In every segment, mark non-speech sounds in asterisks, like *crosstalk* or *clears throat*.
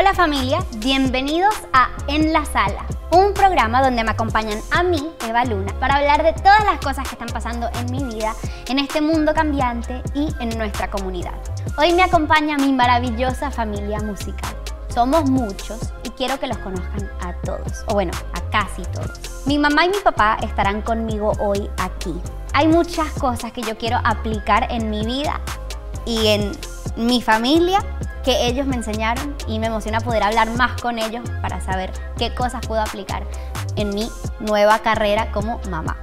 Hola familia, bienvenidos a En la Sala, un programa donde me acompañan a mí, Eva Luna, para hablar de todas las cosas que están pasando en mi vida, en este mundo cambiante y en nuestra comunidad. Hoy me acompaña mi maravillosa familia musical. Somos muchos y quiero que los conozcan a todos, o bueno, a casi todos. Mi mamá y mi papá estarán conmigo hoy aquí. Hay muchas cosas que yo quiero aplicar en mi vida y en mi familia, que ellos me enseñaron y me emociona poder hablar más con ellos para saber qué cosas puedo aplicar en mi nueva carrera como mamá.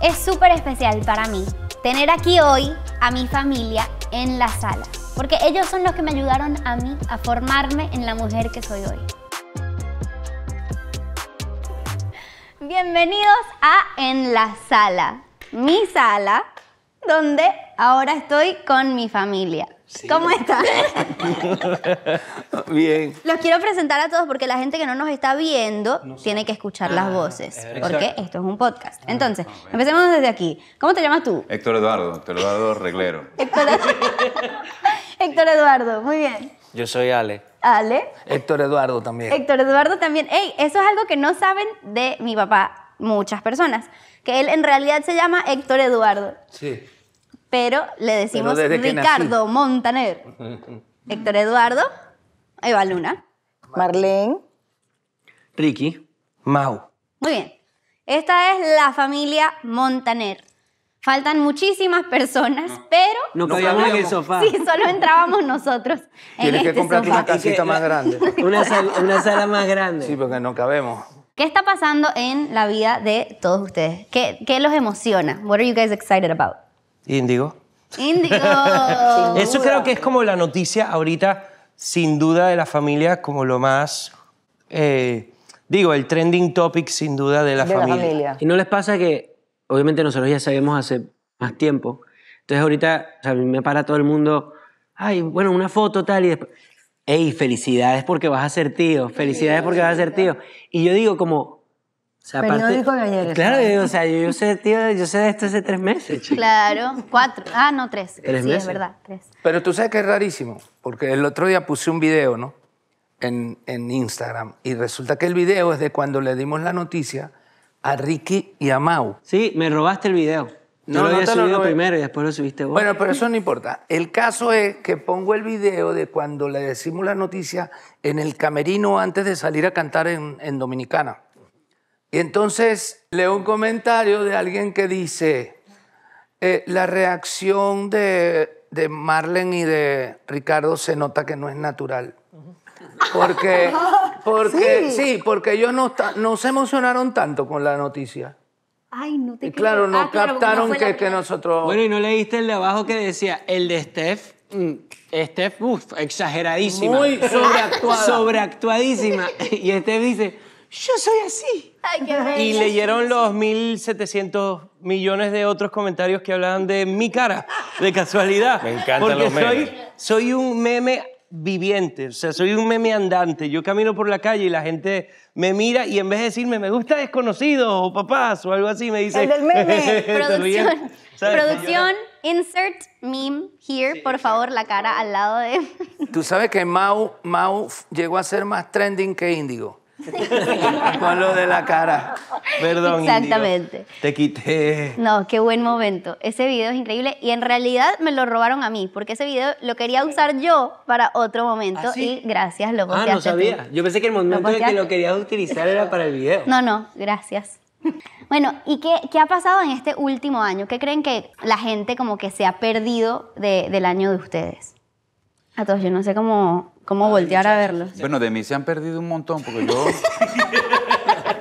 Es súper especial para mí tener aquí hoy a mi familia en la sala, porque ellos son los que me ayudaron a mí a formarme en la mujer que soy hoy. Bienvenidos a En la sala, mi sala, donde ahora estoy con mi familia. ¿Cómo están? *laughs* Bien. Los quiero presentar a todos porque la gente que no nos está viendo tiene que escuchar las ah, voces. porque esto es un podcast. Ah, Entonces, empecemos desde aquí. ¿Cómo te llamas tú? Héctor Eduardo, Héctor Eduardo Reglero. *laughs* Héctor, Héctor Eduardo, muy bien. Yo soy Ale. Ale. Héctor Eduardo también. Héctor Eduardo también. Ey, eso es algo que no saben de mi papá muchas personas, que él en realidad se llama Héctor Eduardo. Sí pero le decimos Ricardo Montaner, *laughs* Héctor Eduardo, Eva Luna, Marlene, Ricky, Mau. Muy bien. Esta es la familia Montaner. Faltan muchísimas personas, pero no cabíamos en el sofá. Sí, solo entrábamos nosotros. Tienes que este comprarte una casita más grande. *laughs* una, sala más grande. Sí, porque no cabemos. ¿Qué está pasando en la vida de todos ustedes? ¿Qué, qué los emociona? What are you guys excited Índigo. Índigo. *laughs* Eso creo que es como la noticia ahorita, sin duda, de la familia, como lo más... Eh, digo, el trending topic, sin duda, de la, familia. Y no les pasa que, obviamente nosotros ya sabemos hace más tiempo, entonces ahorita o sea, me para todo el mundo, ay, bueno, una foto tal y después... Ey, felicidades porque vas a ser tío, felicidades porque vas a ser tío. Y yo digo como, o sea, no Claro, o sea, yo, sé, de esto hace tres meses, Claro, cuatro. Ah, no, tres. ¿Tres sí, meses? es verdad, Pero tú sabes que es rarísimo, porque el otro día puse un video, ¿no? En, en Instagram, y resulta que el video es de cuando le dimos la noticia a Ricky y a Mau. Sí, me robaste el video. No, lo había subido primero y después lo subiste vos. Bueno, pero eso no importa. El caso es que pongo el video de cuando le decimos la noticia en el camerino antes de salir a cantar en, en Dominicana. Y entonces leo un comentario de alguien que dice, eh, la reacción de, de Marlen y de Ricardo se nota que no es natural. Porque, *laughs* porque sí. porque ellos no, no se emocionaron tanto con la noticia. Ay, no te y claro, no ah, captaron que, que, nosotros... Bueno, y no leíste el de abajo que decía, el de Steph, mm, Steph, uff, exageradísima. Muy sobreactuada. *laughs* sobreactuadísima. Y Steph dice yo soy así. *laughs* y leyeron los 1.700 millones de otros comentarios que hablaban de mi cara, de casualidad. Me encantan los memes. Soy, soy un meme viviente, o sea, soy un meme andante. Yo camino por la calle y la gente me mira y en vez de decirme, me gusta desconocido o papás o algo así, me dice... El del meme. *laughs* producción, producción, insert meme here, por favor, la cara al lado de... Tú sabes que Mau, Mau llegó a ser más trending que Índigo. Con lo de la cara. Perdón. Exactamente. Te quité. No, qué buen momento. Ese video es increíble y en realidad me lo robaron a mí porque ese video lo quería usar yo para otro momento ¿Ah, y gracias, lo posteaste Ah, no sabía. Yo pensé que el momento en que lo querías utilizar era para el video. No, no, gracias. Bueno, ¿y qué, ha pasado en este último año? ¿Qué creen que la gente como que se ha perdido del año de ustedes? A todos, yo no sé cómo ¿Cómo ah, voltear a verlos? Bueno, de mí se han perdido un montón, porque yo.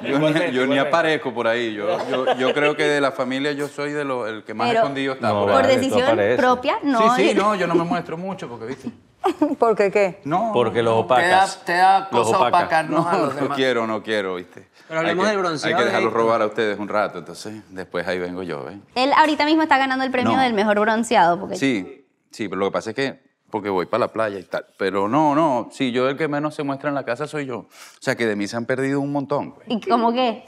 *laughs* yo, ni, aparezco por ahí. Yo, yo, creo que de la familia yo soy de el que más escondido está. por, decisión propia, no. Sí, sí, no, yo no me muestro mucho, porque, viste. *laughs* ¿Por qué qué? No. Porque los opacas. Te da, cosa opaca. no, los no quiero, no quiero, ¿viste? Pero hablemos del bronceado. Hay que dejarlo robar a ustedes un rato, entonces después ahí vengo yo, ¿eh? Él ahorita mismo está ganando el premio del mejor bronceado. Porque... Sí, sí, pero lo que pasa es que porque voy para la playa y tal. Pero no, no, si yo el que menos se muestra en la casa soy yo. O sea, que de mí se han perdido un montón. Pues. ¿Y cómo qué?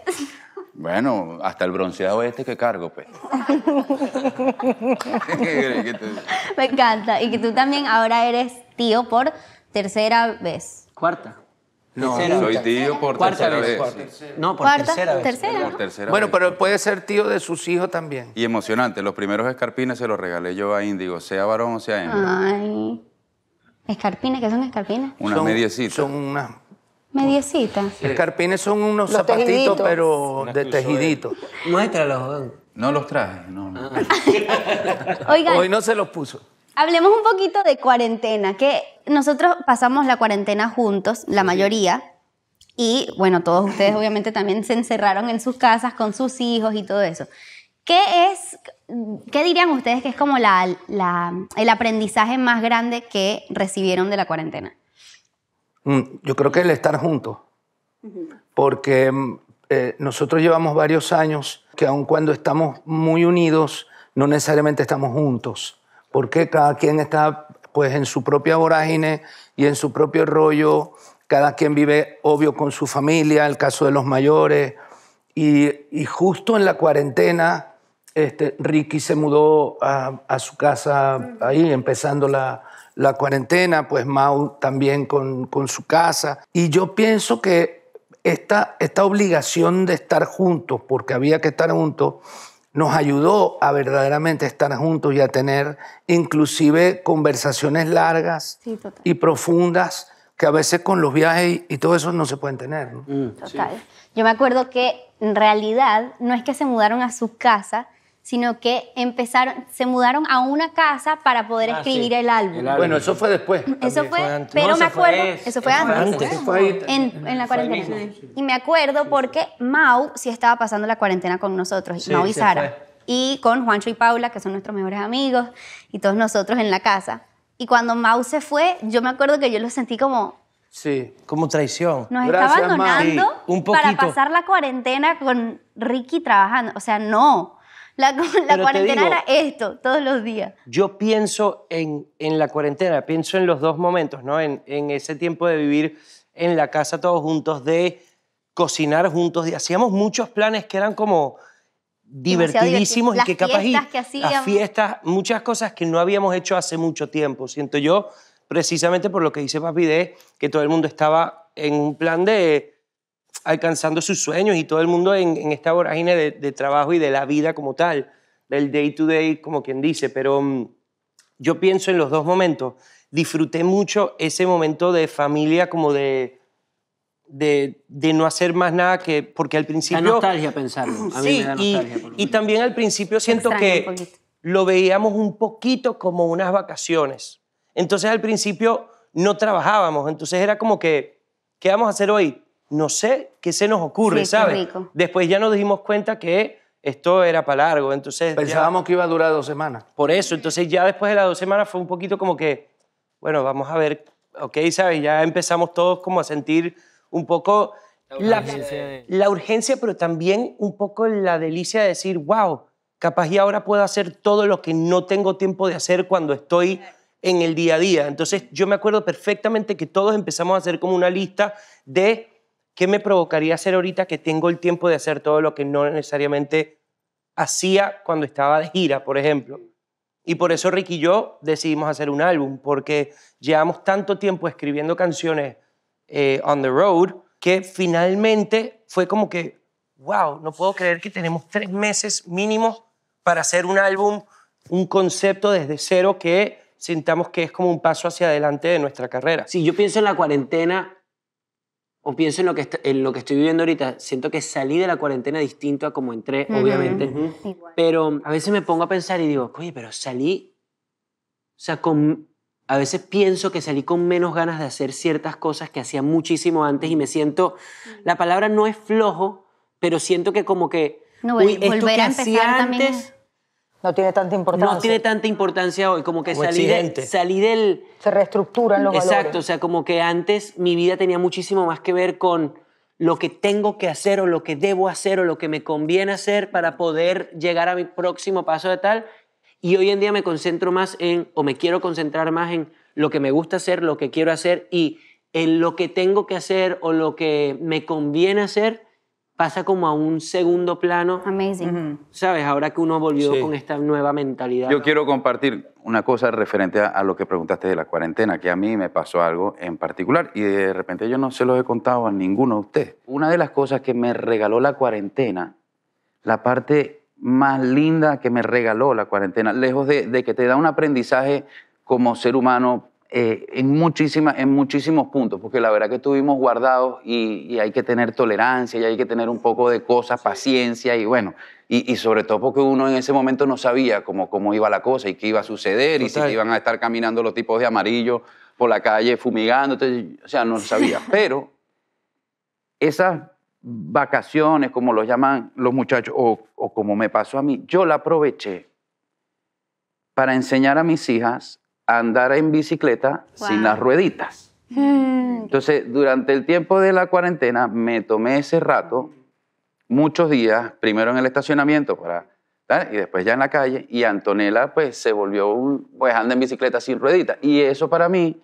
Bueno, hasta el bronceado este que cargo, pues. *laughs* Me encanta. Y que tú también ahora eres tío por tercera vez. Cuarta. No, soy tío por tercera vez. No, por tercera, vez. bueno, pero puede ser tío de sus hijos también. Y emocionante, los primeros escarpines se los regalé yo a Índigo, sea varón o sea Ay. ¿Escarpines? ¿Qué son escarpines? Unas son, mediecitas. Son unas... ¿Mediecitas? Escarpines son unos zapatitos, pero de eh. tejidito. Muéstralos. No los traje, no. Hoy no se los puso. Hablemos un poquito de cuarentena, que nosotros pasamos la cuarentena juntos, la mayoría, y bueno, todos ustedes obviamente también se encerraron en sus casas con sus hijos y todo eso. ¿Qué es, qué dirían ustedes que es como el aprendizaje más grande que recibieron de la cuarentena? Mm, yo creo que el estar juntos, porque mm, eh, nosotros llevamos varios años que aun cuando estamos muy unidos, no necesariamente estamos juntos porque cada quien está pues en su propia vorágine y en su propio rollo, cada quien vive obvio con su familia, el caso de los mayores, y, justo en la cuarentena, este, Ricky se mudó a, su casa ahí, empezando la, la cuarentena, pues Mau también con, con, su casa. Y yo pienso que esta obligación de estar juntos, porque había que estar juntos, nos ayudó a verdaderamente estar juntos y a tener inclusive conversaciones largas y profundas que a veces con los viajes y todo eso no se pueden tener. Mm, total. Yo me acuerdo que en realidad no es que se mudaron a su casa, sino que empezaron, se mudaron a una casa para poder ah, escribir el, álbum. Bueno, eso fue después. Eso fue, pero me acuerdo, eso fue antes, en, la cuarentena. Y me acuerdo porque Mau sí estaba pasando la cuarentena con nosotros, Mau y Sara, y con Juancho y Paula, que son nuestros mejores amigos, y todos nosotros en la casa. Y cuando Mau se fue, yo me acuerdo que yo lo sentí como, Sí. Como traición. Nos estaba abandonando para pasar la cuarentena con Ricky trabajando. O sea, no. La, cuarentena era esto, todos los días. Yo pienso en, la cuarentena, pienso en los dos momentos, ¿no? En, ese tiempo de vivir en la casa todos juntos, de cocinar juntos. de hacíamos muchos planes que eran como divertidísimos y que capaz fiestas que hacíamos. las fiestas, muchas cosas que no habíamos hecho hace mucho tiempo, siento yo, precisamente por lo que dice Papi de que todo el mundo estaba en un plan de alcanzando sus sueños y todo el mundo en, esta vorágine de, trabajo y de la vida como tal, del day to day, como quien dice. Pero mm, yo pienso en los dos momentos. Disfruté mucho ese momento de familia, como de, de, no hacer más nada que. Porque al principio. nostalgia pensarlo. mí me nostalgia. y también al principio siento que lo veíamos un poquito como unas vacaciones. Entonces al principio no trabajábamos. Entonces era como que, ¿qué vamos a hacer hoy? no sé qué se nos ocurre, ¿sabes? Después ya nos dimos cuenta que esto era para largo, entonces... Pensábamos que iba a durar dos semanas. Por eso, entonces ya después de las dos semanas fue un poquito como que, bueno, vamos a ver, ok, ¿sabes? Ya empezamos todos como a sentir un poco la urgencia, la urgencia pero también un poco la delicia de decir, wow, capaz y ahora puedo hacer todo lo que no tengo tiempo de hacer cuando estoy en el día a día. Entonces yo me acuerdo perfectamente que todos empezamos a hacer como una lista de ¿Qué me provocaría hacer ahorita que tengo el tiempo de hacer todo lo que no necesariamente hacía cuando estaba de gira, por ejemplo? Y por eso Ricky y yo decidimos hacer un álbum, porque llevamos tanto tiempo escribiendo canciones eh, on the road que finalmente fue como que, wow, no puedo creer que tenemos tres meses mínimos para hacer un álbum, un concepto desde cero que sintamos que es como un paso hacia adelante de nuestra carrera. Sí, yo pienso en la cuarentena o pienso en lo, que en lo que estoy viviendo ahorita, siento que salí de la cuarentena distinto a como entré, obviamente. Pero a veces me pongo a pensar y digo, oye, pero salí, o sea, con, a veces pienso que salí con menos ganas de hacer ciertas cosas que hacía muchísimo antes y me siento, la palabra no es flojo, pero siento que como que, no, uy, esto que hacía antes... No tiene tanta importancia. No tiene tanta importancia hoy, como que salí, del... Se reestructuran los Exacto, valores. Exacto, o sea, como que antes mi vida tenía muchísimo más que ver con lo que tengo que hacer o lo que debo hacer o lo que me conviene hacer para poder llegar a mi próximo paso de tal. Y hoy en día me concentro más en, o me quiero concentrar más en lo que me gusta hacer, lo que quiero hacer y en lo que tengo que hacer o lo que me conviene hacer pasa como a un segundo plano. Amazing. ¿Sabes? Ahora que uno volvió con esta nueva mentalidad. Yo quiero compartir una cosa referente a, lo que preguntaste de la cuarentena, que a mí me pasó algo en particular y de repente yo no se lo he contado a ninguno de ustedes. Una de las cosas que me regaló la cuarentena, la parte más linda que me regaló la cuarentena, lejos de, de que te da un aprendizaje como ser humano eh, en, en muchísimos puntos, porque la verdad que estuvimos guardados y, hay que tener tolerancia y hay que tener un poco de cosas, paciencia y bueno, y, sobre todo porque uno en ese momento no sabía cómo, cómo iba la cosa y qué iba a suceder y si iban a estar caminando los tipos de amarillo por la calle fumigando, o sea, no sabía. *laughs* Pero esas vacaciones, como los llaman los muchachos, o como me pasó a mí, yo la aproveché para enseñar a mis hijas andar en bicicleta sin las rueditas. Mm. Entonces, durante el tiempo de la cuarentena me tomé ese rato, muchos días, primero en el estacionamiento para, y después ya en la calle, y Antonella pues se volvió un, pues anda en bicicleta sin rueditas. Y eso para mí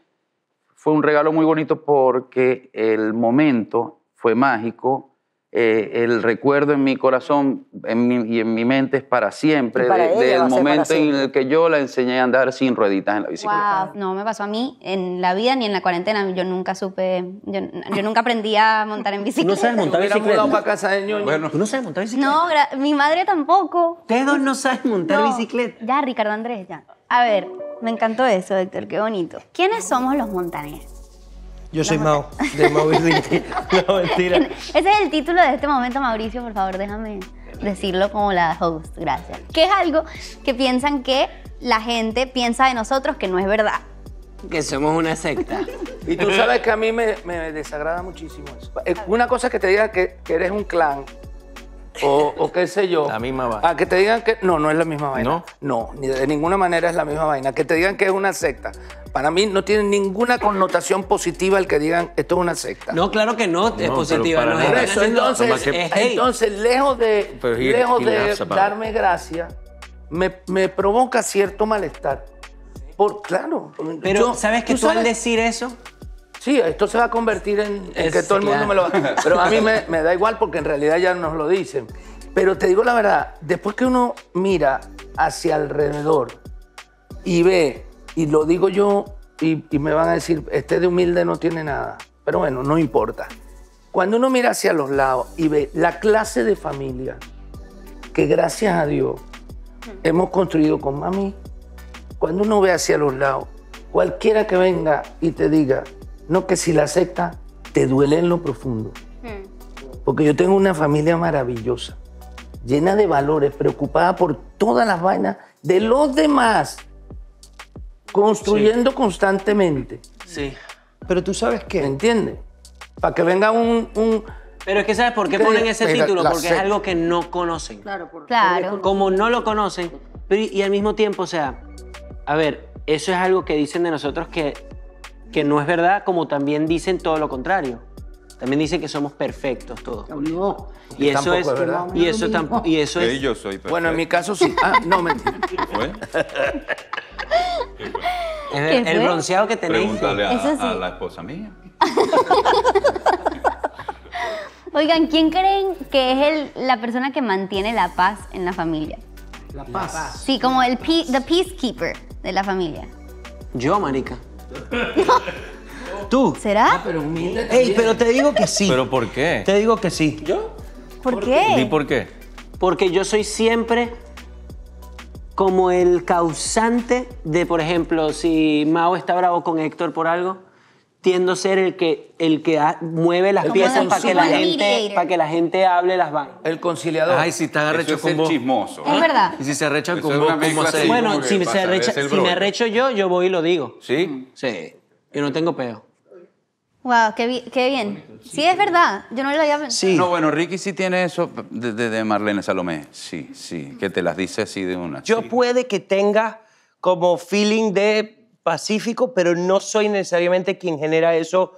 fue un regalo muy bonito porque el momento fue mágico, eh, el recuerdo en mi corazón y en mi mente es para siempre, del momento en el que yo la enseñé a andar sin rueditas en la bicicleta. no me pasó a mí en la vida ni en la cuarentena. Yo nunca supe, yo, nunca aprendí a montar en bicicleta. ¿No sabes montar bicicleta? Bueno. no sabes montar bicicleta? No, mi madre tampoco. Ustedes no saben montar bicicleta. Ya, Ricardo Andrés, ya. A ver, me encantó eso, Héctor, qué bonito. ¿Quiénes somos los montaneros? Yo soy Mao, de Mau *laughs* y *laughs* No, mentira. Ese es el título de este momento, Mauricio, por favor, déjame decirlo como la host, gracias. Que es algo que piensan que la gente piensa de nosotros que no es verdad. Que somos una secta. Y tú sabes que a mí me, desagrada muchísimo eso. Eh, una cosa que te diga que eres un clan, o, qué sé yo. La misma vaina. A ah, que te digan que. No, no es la misma vaina. No. No, ni de ninguna manera es la misma vaina. Que te digan que es una secta. Para mí no tiene ninguna connotación positiva el que digan esto es una secta. No, claro que no, es positiva. entonces, entonces, lejos de, lejos de darme gracia, me, provoca cierto malestar. Por, claro. Pero, ¿sabes que tú, al decir eso, Sí, esto se va a convertir en, que todo el mundo me lo va Pero a mí me, da igual porque en realidad ya nos lo dicen. Pero te digo la verdad, después que uno mira hacia alrededor y ve, y lo digo yo, y, y, me van a decir, este de humilde no tiene nada. Pero bueno, no importa. Cuando uno mira hacia los lados y ve la clase de familia que gracias a Dios hemos construido con mami, cuando uno ve hacia los lados, cualquiera que venga y te diga, no, que si la aceptas, te duele en lo profundo. Hmm. Porque yo tengo una familia maravillosa, llena de valores, preocupada por todas las vainas de los demás, construyendo constantemente. Sí. Pero tú sabes qué. ¿Entiendes? Para que venga un, pero es que ¿sabes por qué ponen ese título? Porque es algo que no conocen. Claro, por, claro. Como no lo conocen, y, al mismo tiempo, o sea, a ver, eso es algo que dicen de nosotros que que no es verdad, como también dicen todo lo contrario. También dicen que somos perfectos todos. y, eso es, y eso es y eso es. Yo soy perfecto. Bueno, en mi caso sí. Ah, no *laughs* mentira. El bronceado que tenéis. Pregúntale a, la esposa mía. *laughs* Oigan, ¿quién creen que es el, la persona que mantiene la paz en la familia? La paz. Sí, como el the peacekeeper de la familia. Yo, marica. ¿Tú? ¿Será? Ah, pero Ey, pero te digo que sí. ¿Pero por qué? Te digo que sí. ¿Yo? ¿Por, qué? qué? por qué. Porque yo soy siempre como el causante de, por ejemplo, si Mao está bravo con Héctor por algo, tiendo a ser el que, el que mueve las piezas para que, la gente, hable las van El conciliador. Ay, si está arrechos con chismoso. Es verdad. Y si se arrechan con vos, ¿cómo Bueno, si, si me arrecho yo, yo voy y lo digo. ¿Sí? Sí. Yo no tengo peo. Wow, qué, qué bien. Sí, es verdad. Yo no lo había pensado. Sí. No, bueno, Ricky sí tiene eso de, Marlene Salomé. Sí, sí. Que te las dice así de una. Yo puede que tenga como feeling de pacífico, pero no soy necesariamente quien genera eso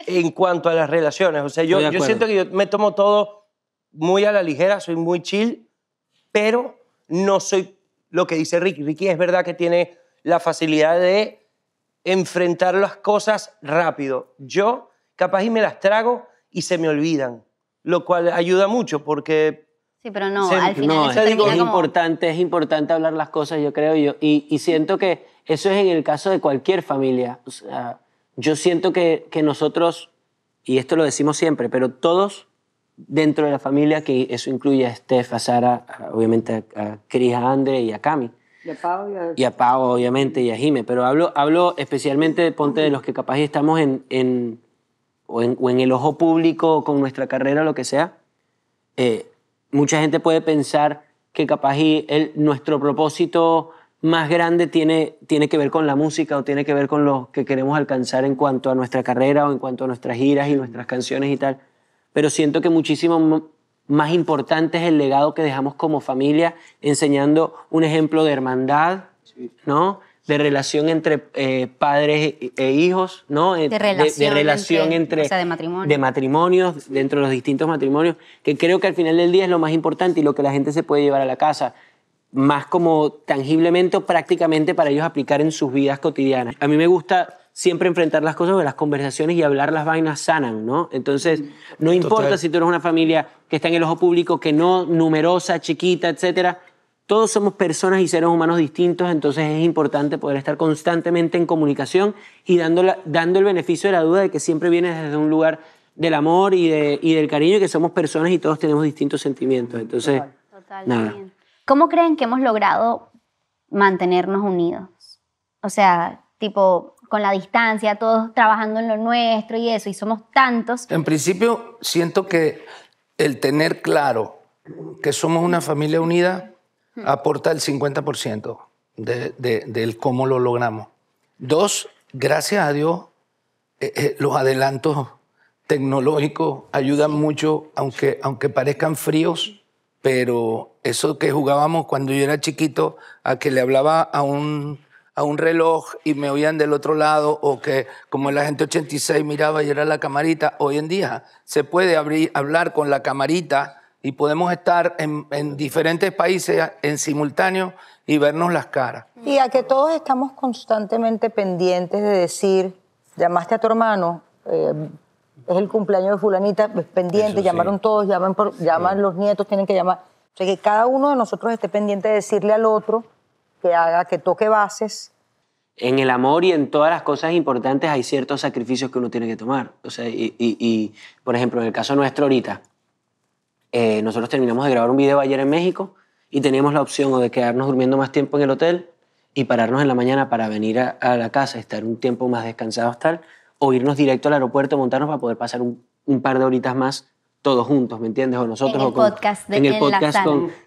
en cuanto a las relaciones. O sea, yo, siento que me tomo todo muy a la ligera, soy muy chill, pero no soy lo que dice Ricky. Ricky es verdad que tiene la facilidad de enfrentar las cosas rápido. Yo capaz y me las trago y se me olvidan, lo cual ayuda mucho porque... Sí, pero no, al final... es, importante, es importante hablar las cosas, yo creo, y siento que eso es en el caso de cualquier familia. yo siento que, que nosotros, y esto lo decimos siempre, pero todos dentro de la familia, que eso incluye a Steph, a Sara, obviamente a, Cris, a Andre y a Cami. Y a Pau. Y a, Pau, obviamente, y a Jime. Pero hablo, hablo especialmente, de, ponte, de los que capaz estamos en, en, o en, el ojo público con nuestra carrera, lo que sea. Eh, mucha gente puede pensar que capaz el, nuestro propósito más grande tiene, tiene que ver con la música o tiene que ver con lo que queremos alcanzar en cuanto a nuestra carrera o en cuanto a nuestras giras y nuestras canciones y tal. Pero siento que muchísimo más importante es el legado que dejamos como familia enseñando un ejemplo de hermandad, ¿no? de relación entre eh, padres e, e hijos, ¿no? De eh, relación, entre, de, matrimonios, dentro de los distintos matrimonios, que creo que al final del día es lo más importante y lo que la gente se puede llevar a la casa más como tangiblemente o prácticamente para ellos aplicar en sus vidas cotidianas. A mí me gusta siempre enfrentar las cosas, las conversaciones y hablar las vainas sanan, ¿no? Entonces, mm. no importa si tú eres una familia que está en el ojo público, que no, numerosa, chiquita, etcétera, todos somos personas y seres humanos distintos, entonces es importante poder estar constantemente en comunicación y dando, el beneficio de la duda de que siempre vienes desde un lugar del amor y, del cariño, y que somos personas y todos tenemos distintos sentimientos. Entonces, nada. ¿Cómo creen que hemos logrado mantenernos unidos? O sea, tipo, con la distancia, todos trabajando en lo nuestro y eso, y somos tantos. En principio, siento que el tener claro que somos una familia unida aporta el 50% del cómo lo logramos. Dos, gracias a Dios, eh, eh, los adelantos tecnológicos ayudan mucho, aunque, aunque parezcan fríos, pero eso que jugábamos cuando yo era chiquito, a que le hablaba a un, a un reloj y me oían del otro lado, o que como la gente 86 miraba y era la camarita, hoy en día se puede hablar con la camarita y podemos estar en, diferentes países en simultáneo y vernos las caras. Y a que todos estamos constantemente pendientes de decir, llamaste a tu hermano, eh, es el cumpleaños de fulanita, pues, pendiente, llamaron todos, llaman, llaman los nietos, tienen que llamar. O sea, que cada uno de nosotros esté pendiente de decirle al otro que haga, que toque bases. En el amor y en todas las cosas importantes hay ciertos sacrificios que uno tiene que tomar. O sea, y, por ejemplo, en el caso nuestro ahorita, eh, nosotros terminamos de grabar un video ayer en México y teníamos la opción o de quedarnos durmiendo más tiempo en el hotel y pararnos en la mañana para venir a, la casa, estar un tiempo más descansados tal, o irnos directo al aeropuerto, montarnos para poder pasar un, par de horitas más todos juntos, ¿me entiendes? O nosotros. En el o podcast de En el podcast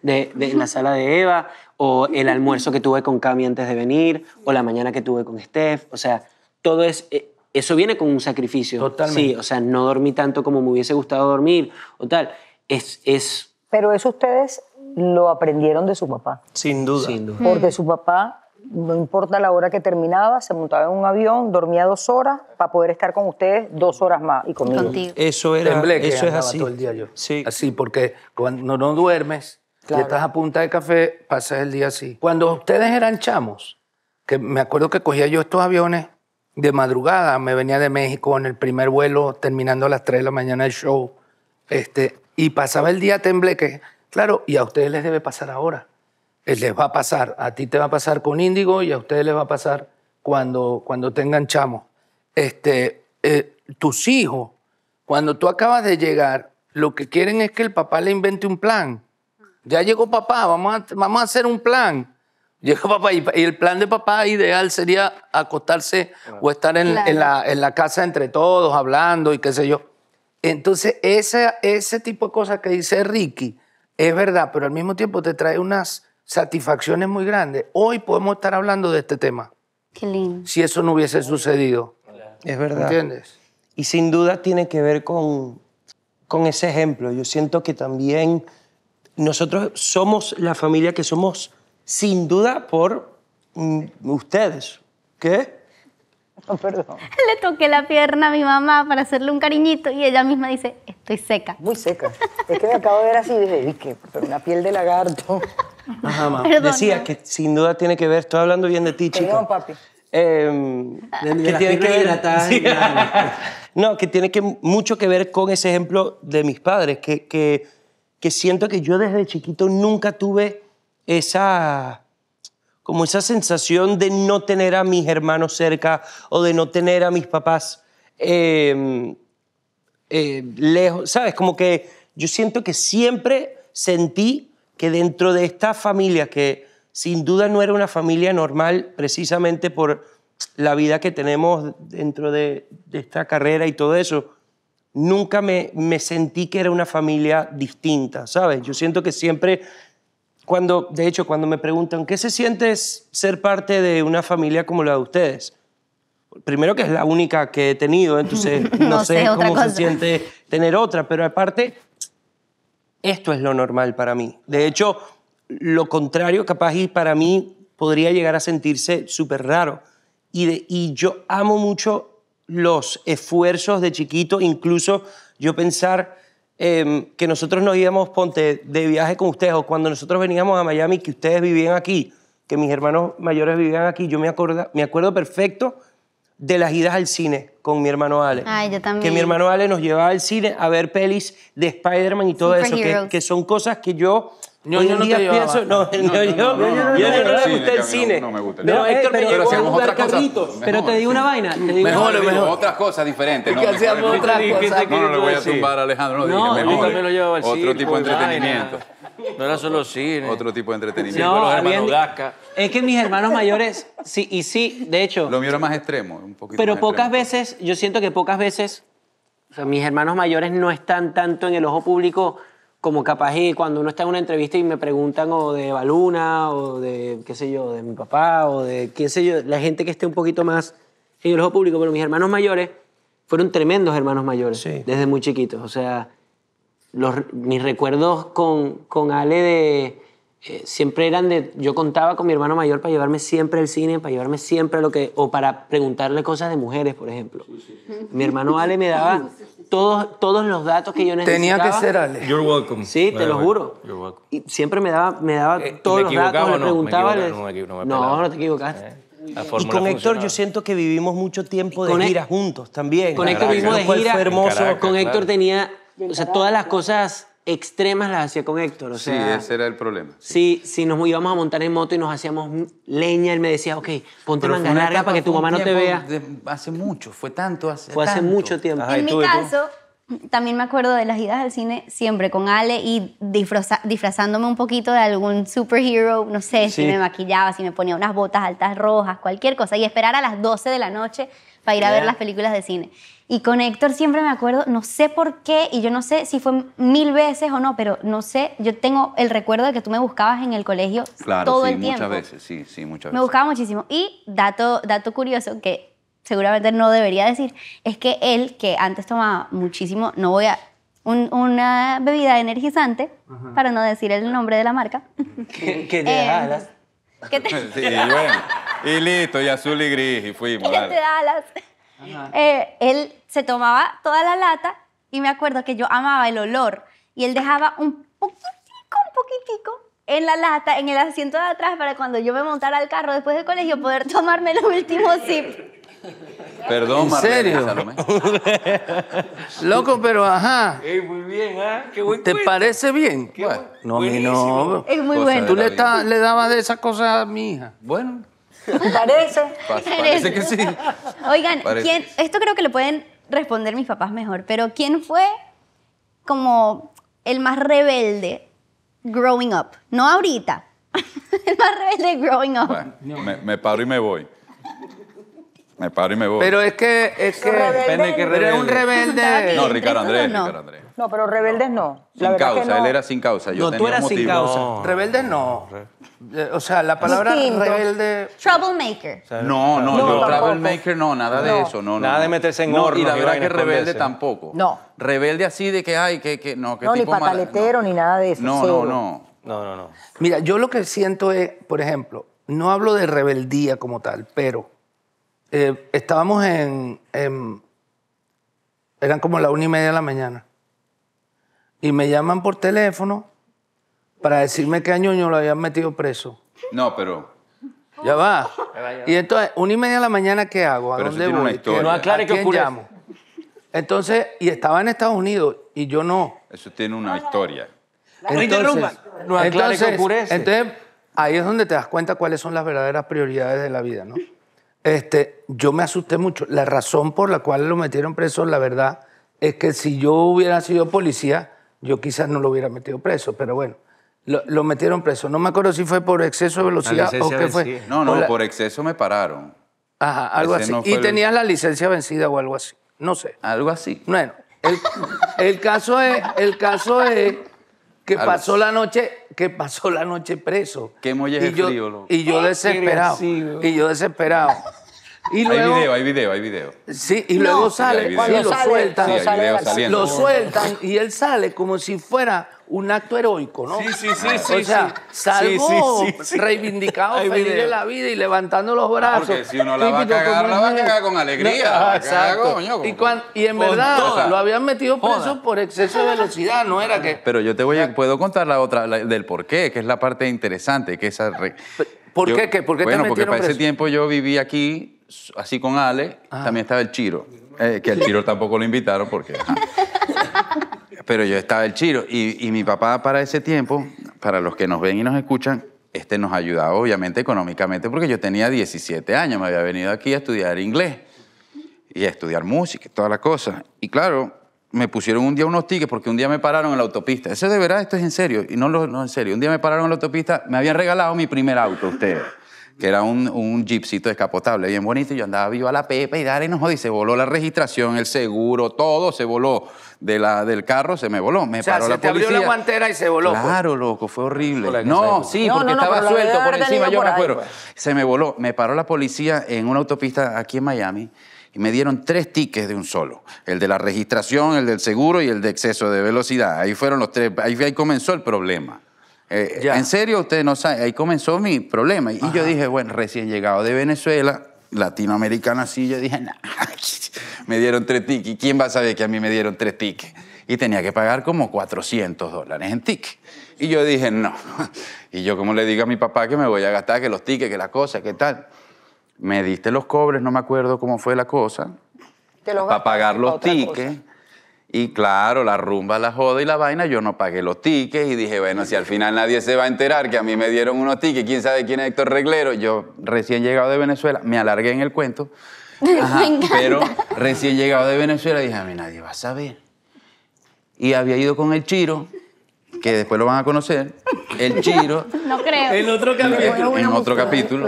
la en la sala de Eva, o el almuerzo que tuve con Cami antes de venir, o la mañana que tuve con Steph. O sea, todo es. Eh, eso viene con un sacrificio. Totalmente. Sí, o sea, no dormí tanto como me hubiese gustado dormir o tal. Es. es Pero eso ustedes lo aprendieron de su papá. Sin duda. Sin duda. Porque mm. su papá no importa la hora que terminaba, se montaba en un avión, dormía dos horas para poder estar con ustedes dos horas más y conmigo. Contigo. Eso era, eso es así. el Sí. Así, porque cuando no duermes y estás a punta de café, pasas el día así. Cuando ustedes eran chamos, que me acuerdo que cogía yo estos aviones de madrugada, me venía de México en el primer vuelo, terminando a las 3 de la mañana el show, este, y pasaba el día tembleque. Claro, y a ustedes les debe pasar ahora eh, les va a pasar, a ti te va a pasar con Índigo y a ustedes les va a pasar cuando, cuando tengan chamo. Este, eh, tus hijos, cuando tú acabas de llegar, lo que quieren es que el papá le invente un plan. Ya llegó papá, vamos a, hacer un plan. *laughs* Llegó papá y, el plan de papá ideal sería acostarse o estar en, la, en, la, casa entre todos, hablando y qué sé yo. Entonces, ese, ese tipo de cosas que dice Ricky es verdad, pero al mismo tiempo te trae unas satisfacción es muy grande Hoy podemos estar hablando de este tema. Qué lindo. Si eso no hubiese sucedido. Es verdad. ¿Entiendes? Y sin duda tiene que ver con, con ese ejemplo. Yo siento que también nosotros somos la familia que somos, sin duda, por mm, ustedes. ¿Qué? No, *laughs* perdón. Le toqué la pierna a mi mamá para hacerle un cariñito y ella misma dice, estoy seca. Muy seca. es que me acabo de ver así y dije, pero una piel de lagarto. *laughs* Decía que sin duda tiene que ver, estoy hablando bien de ti, chico. Em, que tiene que ver, *laughs* no, que tiene que, mucho que ver con ese ejemplo de mis padres, que, que, que siento que yo desde chiquito nunca tuve esa como esa sensación de no tener a mis hermanos cerca o de no tener a mis papás em, eh, lejos, ¿sabes? Como que yo siento que siempre sentí que dentro de esta familia, que sin duda no era una familia normal, precisamente por la vida que tenemos dentro de, esta carrera y todo eso, nunca me, me, sentí que era una familia distinta, ¿sabes? Yo siento que siempre, cuando, de hecho, cuando me preguntan, ¿qué se siente ser parte de una familia como la de ustedes? Primero que es la única que he tenido, entonces *laughs* no, sé, cómo se siente tener otra, pero aparte esto es lo normal para mí. De hecho, lo contrario capaz y para mí podría llegar a sentirse súper raro. Y, yo amo mucho los esfuerzos de chiquito, incluso yo pensar em, que nosotros nos íbamos, ponte, de viaje con ustedes, o cuando nosotros veníamos a Miami, que ustedes vivían aquí, que mis hermanos mayores vivían aquí, yo me acuerdo perfecto de las idas al cine con mi hermano Ale. Ay, yo también. Que mi hermano Ale nos llevaba al cine a ver pelis de Spider-Man y todo eso, que, son cosas que yo yo, no te pienso, no, no, yo, no, yo no, gusta el cine. No, me gusta pero, me llevó a Pero te digo una vaina. Mejor, mejor. Otras cosas diferentes. No, que hacíamos otras cosas. No, le voy a tumbar a Alejandro. No, no, lo al Otro tipo de entretenimiento. *laughs* No era solo cine. Otro tipo de entretenimiento. los hermanos Es que mis hermanos mayores, sí, y sí, de hecho. Lo mío era más extremo, un poquito. Pero pocas veces, yo siento que pocas veces, o sea, mis hermanos mayores no están tanto en el ojo público como capaz y cuando uno está en una entrevista y me preguntan o de Baluna o de, qué sé yo, de mi papá o de, qué sé yo, la gente que esté un poquito más en el ojo público, pero mis hermanos mayores fueron tremendos hermanos mayores desde muy chiquitos. O sea, mis recuerdos con, con Ale eh, siempre eran de, yo contaba con mi hermano mayor para llevarme siempre al cine, para llevarme siempre a lo que, o para preguntarle cosas de mujeres, por ejemplo. Mi hermano Ale me daba todos, todos los datos que yo necesitaba. Tenía que ser Ale. You're welcome. Sí, te lo juro. You're welcome. Y siempre me daba, me daba eh, todos los datos, preguntaba. no, no, te equivocaste. Eh, y con Héctor yo siento que vivimos mucho tiempo de gira juntos también. Con Héctor vivimos de gira. hermoso. con Héctor tenía o sea, todas las cosas extremas las hacía con Héctor. O sea, sí, ese era el problema. Si, nos íbamos a montar en moto y nos hacíamos leña, él me decía, ok, ponte manga larga para que tu mamá no te vea. hace mucho, fue tanto, hace Fue hace mucho tiempo. en mi caso, también me acuerdo de las idas al cine siempre con Ale y disfrazándome un poquito de algún superhero, no sé, si me maquillaba, si me ponía unas botas altas rojas, cualquier cosa, y esperar a las 12 de la noche para ir a ver las películas de cine. Y con Héctor siempre me acuerdo, no sé por qué, y yo no sé si fue mil veces o no, pero no sé, yo tengo el recuerdo de que tú me buscabas en el colegio todo el tiempo. Muchas veces, sí, sí, muchas veces. Me buscaba muchísimo. Y dato, dato curioso, que seguramente no debería decir, es que él, que antes tomaba muchísimo, no voy a... una bebida energizante, para no decir el nombre de la marca. Que, de eh, alas. te... *laughs* bueno. Y listo, y azul y gris, y fuimos. Que te alas. Eh, él se tomaba toda la lata y me acuerdo que yo amaba el olor y él dejaba un poquitico, un poquitico en la lata, en el asiento de atrás para cuando yo me montara al carro después del colegio poder tomarme el último sip. *laughs* Perdón, ¿En serio? *laughs* Loco, pero ajá. muy bien, ¿ah? Qué ¿Te parece bien? no, a no. Es muy bueno. Tú le, dabas de esas cosas a mi hija. Bueno, ¿Te parece? parece que sí. Oigan, ¿quién- esto creo que lo pueden responder mis papás mejor, pero ¿quién fue como el más rebelde growing up? No ahorita. *laughs* el más rebelde growing up. me paro y me voy. Me paro y me voy. Pero es que. Es que rebelde. un rebelde. No, Ricardo Andrés, no? pero rebeldes no. sin causa, él era sin causa. Yo no, tenía tú eras sin causa. Rebelde Rebeldes no. O sea, la palabra rebelde. Troublemaker. No, no, yo troublemaker no, nada de eso. No, nada de meterse en no, Y la verdad que rebelde tampoco. No. Rebelde así de que, hay que, no, ni pataletero ni nada de eso. No, no, no. No, no, no. Mira, yo lo que siento es, por ejemplo, no hablo de rebeldía como tal, pero eh, estábamos en, Eran como la una y media de la mañana. Y me llaman por teléfono para decirme que a Ñuño lo habían metido preso. No, pero. Ya va. Y entonces, una y media de la mañana, ¿qué hago? ¿A dónde voy? no aclare qué Entonces, y estaba en Estados Unidos y yo no. Eso tiene una historia. Entonces, no entonces, ahí es donde te das cuenta cuáles son las verdaderas prioridades de la vida, ¿no? Este, yo me asusté mucho. La razón por la cual lo metieron preso, la verdad, es que si yo hubiera sido policía, yo quizás no lo hubiera metido preso, pero bueno. Lo, metieron preso. No me acuerdo si fue por exceso de velocidad o qué fue. No, no, por exceso me pararon. Ajá, algo así. y tenías la licencia vencida o algo así. No sé. Algo así. Bueno, el caso es, el caso es que pasó la noche, que pasó la noche preso. Qué molleje y yo, ah, Y yo desesperado. Y yo desesperado hay video, hay video, hay video. Sí, y luego sale, sí, cuando lo sueltan, sí, lo sueltan y él sale como si fuera un acto heroico, ¿no? Sí, sí, sí, sí. O sea, salvo reivindicado feliz de la vida y levantando los ah, brazos. porque si uno la va a cagar, la va a cagar con alegría. exacto. Coño, y, cuando, y, en verdad lo habían metido preso por exceso de velocidad, no era que... Pero yo te voy a... Puedo contar la otra, del por qué, que es la parte interesante, que esa... ¿Por qué? ¿Por qué te bueno, porque para ese tiempo yo viví aquí así con Ale, ah. también estaba el Chiro. Eh, que el Chiro tampoco lo invitaron porque... *laughs* Pero yo estaba el Chiro. Y, mi papá para ese tiempo, para los que nos ven y nos escuchan, este nos ayudaba obviamente económicamente porque yo tenía 17 años, me había venido aquí a estudiar inglés y a estudiar música y toda la cosa. Y claro, me pusieron un día unos tickets porque un día me pararon en la autopista. Eso de verdad, esto es en serio, y no, lo, no en serio. Un día me pararon en la autopista, me habían regalado mi primer auto ustedes que era un, un jeepcito descapotable, bien bonito, y yo andaba a la pepa y dale, no y se voló la registración, el seguro, todo se voló de la, del carro, se me voló, me o sea, se te abrió la guantera y se voló. Pues. Claro, loco, fue horrible. No, sí, porque estaba suelto por encima, yo me acuerdo. Pues. Se me voló, me paró la policía en una autopista aquí en Miami y me dieron tres tickets de un solo. El de la registración, el del seguro y el de exceso de velocidad. Ahí fueron los tres, ahí, ahí comenzó el problema. Eh, en serio, ustedes no saben. Ahí comenzó mi problema. Y yo dije, bueno, recién llegado de Venezuela, latinoamericana así, yo dije, *laughs* nah, me dieron tres tickets. ¿Quién va a saber que a mí me dieron tres tickets? Y tenía que pagar como 400 dólares en tickets. Y yo dije, no. *laughs* Y yo, como le digo a mi papá que me voy a gastar, que los tickets, que las cosas, que tal. Me diste los cobres, no me acuerdo cómo fue la cosa, para pagar los tickets. Y claro, la rumba, la joda y la vaina, yo no pagué los tickets y dije, bueno, si al final nadie se va a enterar que a mí me dieron unos tickets, quién sabe quién es Héctor Reglero, yo recién llegado de Venezuela, me alargué en el cuento, *laughs* pero recién llegado de Venezuela dije, a mí nadie va a saber. Y había ido con el Chiro, que después lo van a conocer, el *laughs* Chiro. no creo. En otro capítulo. En otro capítulo.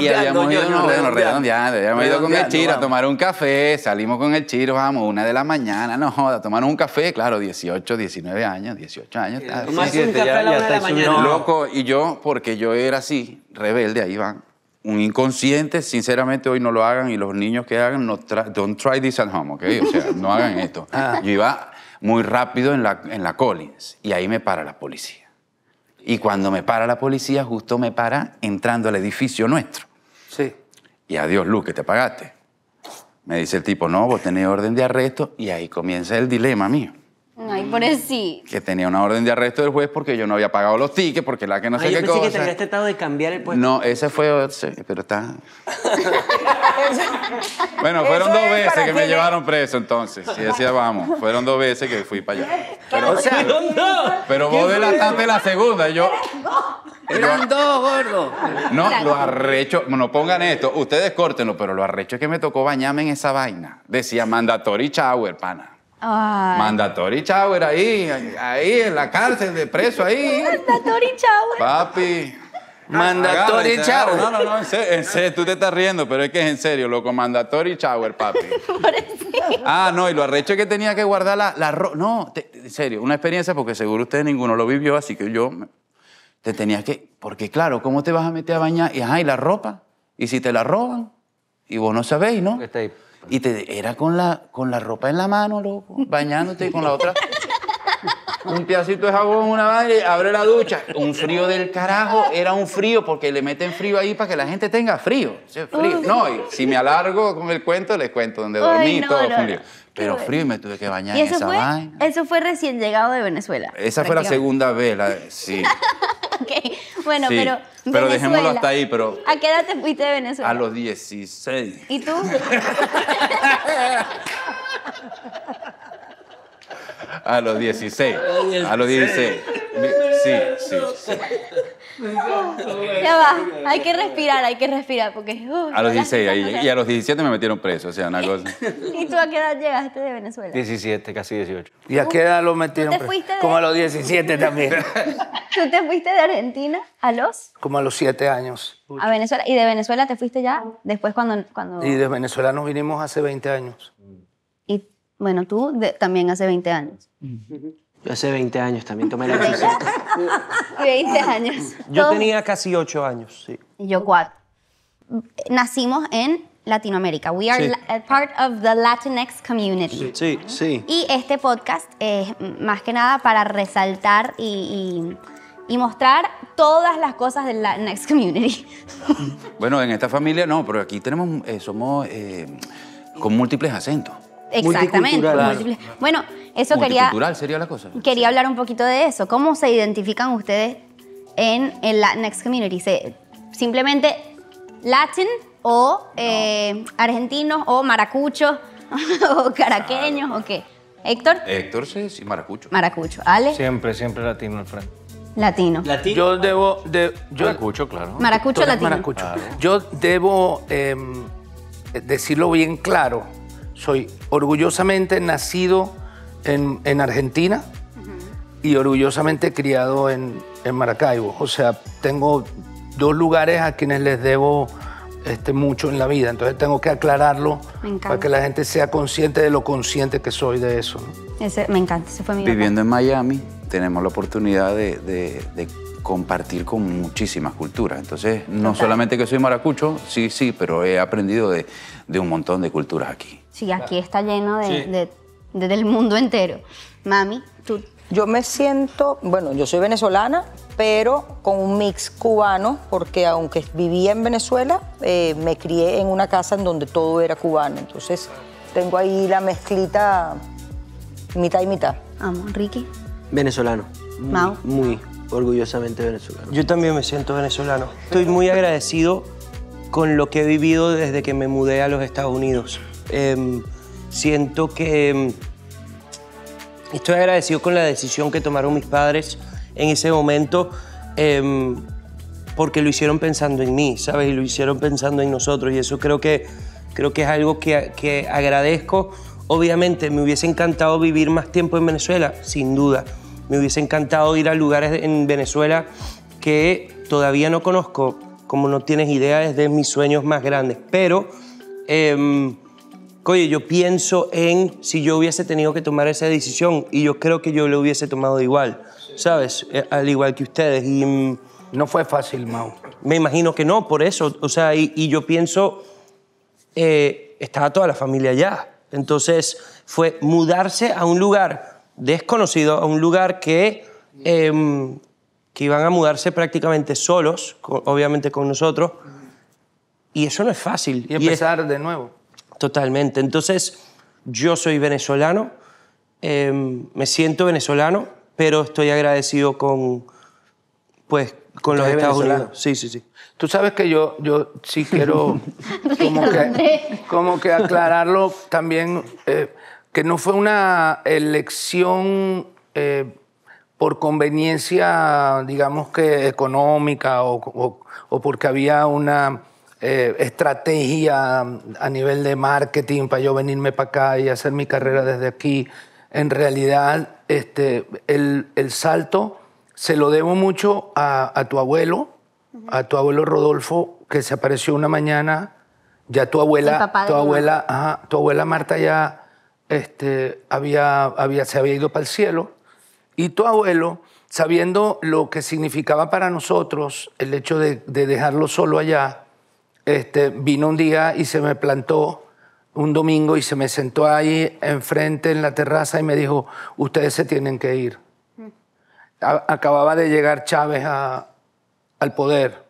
y habíamos ido, con el Chiro a tomar un café, salimos con el Chiro, vamos, una de la mañana, no joda, tomar un café, claro, 18, 19 años, 18 años. Eh, un Loco, y yo, porque yo era así, rebelde, ahí van un inconsciente, sinceramente hoy no lo hagan y los niños que hagan, no don't try this at home, ¿ok? O sea, no hagan esto. Ah. Yo iba muy rápido en la, en la Collins y ahí me para la policía. Y cuando me para la policía, justo me para entrando al edificio nuestro. Sí. Y adiós, Luke, que te pagaste. Me dice el tipo, no, vos tenés orden de arresto y ahí comienza el dilema mío. Ay, por sí. Que tenía una orden de arresto del juez porque yo no había pagado los tickets, porque la que no Ay, sé yo pensé cosa. que te habías tratado de cambiar el puesto. No, ese fue, pero está. *laughs* Bueno, fueron dos veces que me llevaron preso entonces. Y decía, vamos, fueron dos veces que fui para allá. Pero, pero vos delataste la segunda. Y yo, eran dos gordo. No, lo arrecho. No pongan esto. Ustedes córtenlo, pero lo arrecho es que me tocó bañarme en esa vaina. Decía mandatory shower, pana. Mandatory shower ahí, ahí en la cárcel de preso ahí. Mandatory shower. Papi. Ah, mandatory Shower. No, no, no, en serio, tú te estás riendo, pero es que es en serio, loco. Mandatory Shower, papi. *laughs* ah, no, y lo arrecho Es que tenía que guardar la, ropa. No, en serio, una experiencia porque seguro ustedes ninguno lo vivió, así que yo te tenía que. Porque claro, ¿cómo te vas a meter a bañar? Y ajá, y la ropa. Y si te la roban, y vos no sabéis, ¿no? Y te, era con la, con la ropa en la mano, loco, bañándote y con la otra un pedacito de jabón, una madre, abre la ducha. Un frío del carajo, era un frío porque le meten frío ahí para que la gente tenga frío. No, si me alargo con el cuento, les cuento donde dormí y todo frío. Pero frío y me tuve que bañar en esa fue, Eso fue recién llegado de Venezuela. Esa fue la segunda vez, sí. *laughs* Ok. Bueno, pero. Pero dejémoslo hasta ahí, pero. ¿A qué edad te fuiste de Venezuela? A los 16. ¿Y tú? *laughs* A los 16. A los 16. Sí, sí. Ya va, hay que respirar, hay que respirar, porque... Uh, a los 16, y a los 17 me metieron preso, o sea, una cosa. *laughs* ¿Y tú a qué edad llegaste de Venezuela? 17, casi 18. ¿Y a qué edad lo metieron? preso? Como a los 17 también. *laughs* ¿Tú te fuiste de Argentina a los? Como a los 7 años. A Venezuela. ¿Y de Venezuela te fuiste ya después cuando... cuando... Y de Venezuela nos vinimos hace 20 años. ¿Y bueno, tú también hace 20 años. hace 20 años también tomé la decisión. 20 *laughs* años. Yo tenía casi 8 años, sí. yo 4. Nacimos en Latinoamérica. We are part of the Latinx community. Sí, sí. Y este podcast es más que nada para resaltar y, mostrar todas las cosas del Latinx community. Bueno, en esta familia no, pero aquí tenemos, eh, somos eh, con múltiples acentos. Exactamente. Bueno, eso quería. sería la cosa. Quería hablar un poquito de eso. ¿Cómo se identifican ustedes en el Latinx community? simplemente Latin o eh, Argentino o maracucho *laughs* o caraqueños o qué. Héctor. Héctor sí, sí, maracucho. Maracucho. Ale. Siempre, siempre latino alfred. Latino. Latino. Yo debo. yo, maracucho, claro. Maracucho latino. Maracucho. Yo debo em, decirlo bien claro soy orgullosamente nacido en, Argentina y orgullosamente criado en, Maracaibo. O sea, tengo dos lugares a quienes les debo este, mucho en la vida. Entonces tengo que aclararlo para que la gente sea consciente de lo consciente que soy de eso. me encanta, ese fue mi Viviendo en Miami, tenemos la oportunidad de, compartir con muchísimas culturas. Entonces, no solamente que soy maracucho, sí, sí, pero he aprendido de, de un montón de culturas aquí. Sí, aquí está lleno de, del mundo entero. Mami, tú. Yo me siento, bueno, yo soy venezolana, pero con un mix cubano, porque aunque vivía en Venezuela, eh, me crié en una casa en donde todo era cubano. Entonces, tengo ahí la mezclita mitad y mitad. Amo, Ricky. Venezolano. Mau. Muy orgullosamente venezolano. Yo también me siento venezolano. Estoy muy agradecido con lo que he vivido desde que me mudé a los Estados Unidos. Em, siento que em, estoy agradecido con la decisión que tomaron mis padres en ese momento em, porque lo hicieron pensando en mí, ¿sabes? Y lo hicieron pensando en nosotros y eso creo que, creo que es algo que, agradezco. Obviamente me hubiese encantado vivir más tiempo en Venezuela, sin duda. Me hubiese encantado ir a lugares en Venezuela que todavía no conozco, como no tienes idea, es de mis sueños más grandes. Pero oye, yo pienso en si yo hubiese tenido que tomar esa decisión y yo creo que yo lo hubiese tomado igual, ¿sabes? Eh, al igual que ustedes. Y, mm, no fue fácil, Mau. Me imagino que no, por eso. O sea, y, yo pienso, eh, estaba toda la familia allá. Entonces fue mudarse a un lugar desconocido, a un lugar que, em, que iban a mudarse prácticamente solos, obviamente con nosotros. Y eso no es fácil. Y empezar de nuevo Totalmente. Entonces, yo soy venezolano, em, me siento venezolano, pero estoy agradecido con, pues, con los Estados Unidos. Sí, sí, sí. Tú sabes que yo, yo sí quiero *laughs* como, que, aclararlo también, eh, que no fue una elección eh, por conveniencia, digamos que económica o porque había una eh, estrategia a nivel de marketing para yo venirme para acá y hacer mi carrera desde aquí. En realidad, este, el, el salto se lo debo mucho a, tu abuelo, a tu abuelo Rodolfo, que se apareció una mañana. Ya tu abuela, tu abuela, tu abuela Marta ya este, había, había, se había ido para el cielo. Y tu abuelo, sabiendo lo que significaba para nosotros el hecho de dejarlo solo allá, este, vino un día y se me plantó un domingo y se me sentó ahí enfrente en la terraza y me dijo, ustedes se tienen que ir. Mm. acababa de llegar Chávez al poder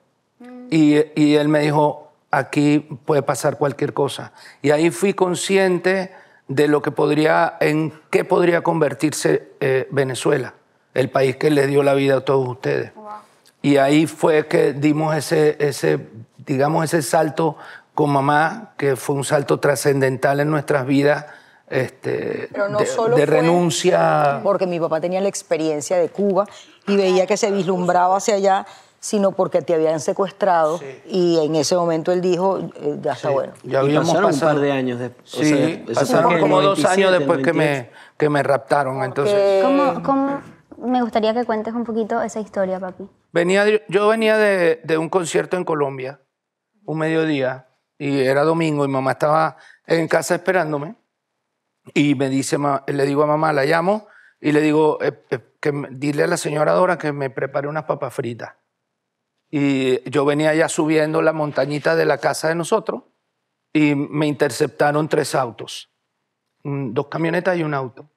y, él me dijo, aquí puede pasar cualquier cosa. Y ahí fui consciente de lo que podría, en qué podría convertirse eh, Venezuela, el país que le dio la vida a todos ustedes. Y ahí fue que dimos ese digamos, ese salto con mamá, que fue un salto trascendental en nuestras vidas, este, de, renuncia. Porque mi papá tenía la experiencia de Cuba y veía que se vislumbraba hacia allá, sino porque te habían secuestrado y en ese momento él dijo, eh, ya está bueno. Ya habíamos pasado un par de años. sí, pasaron como dos años después que me, que me raptaron. Entonces. me gustaría que cuentes un poquito esa historia, papi? Venía, yo venía de, de un concierto en Colombia un mediodía y era domingo y mamá estaba en casa esperándome y me dice, le digo a mamá, la llamo y le digo, eh, eh, que dile a la señora Dora que me prepare unas papas fritas. Y yo venía ya subiendo la montañita de la casa de nosotros y me interceptaron tres autos, dos camionetas y un auto.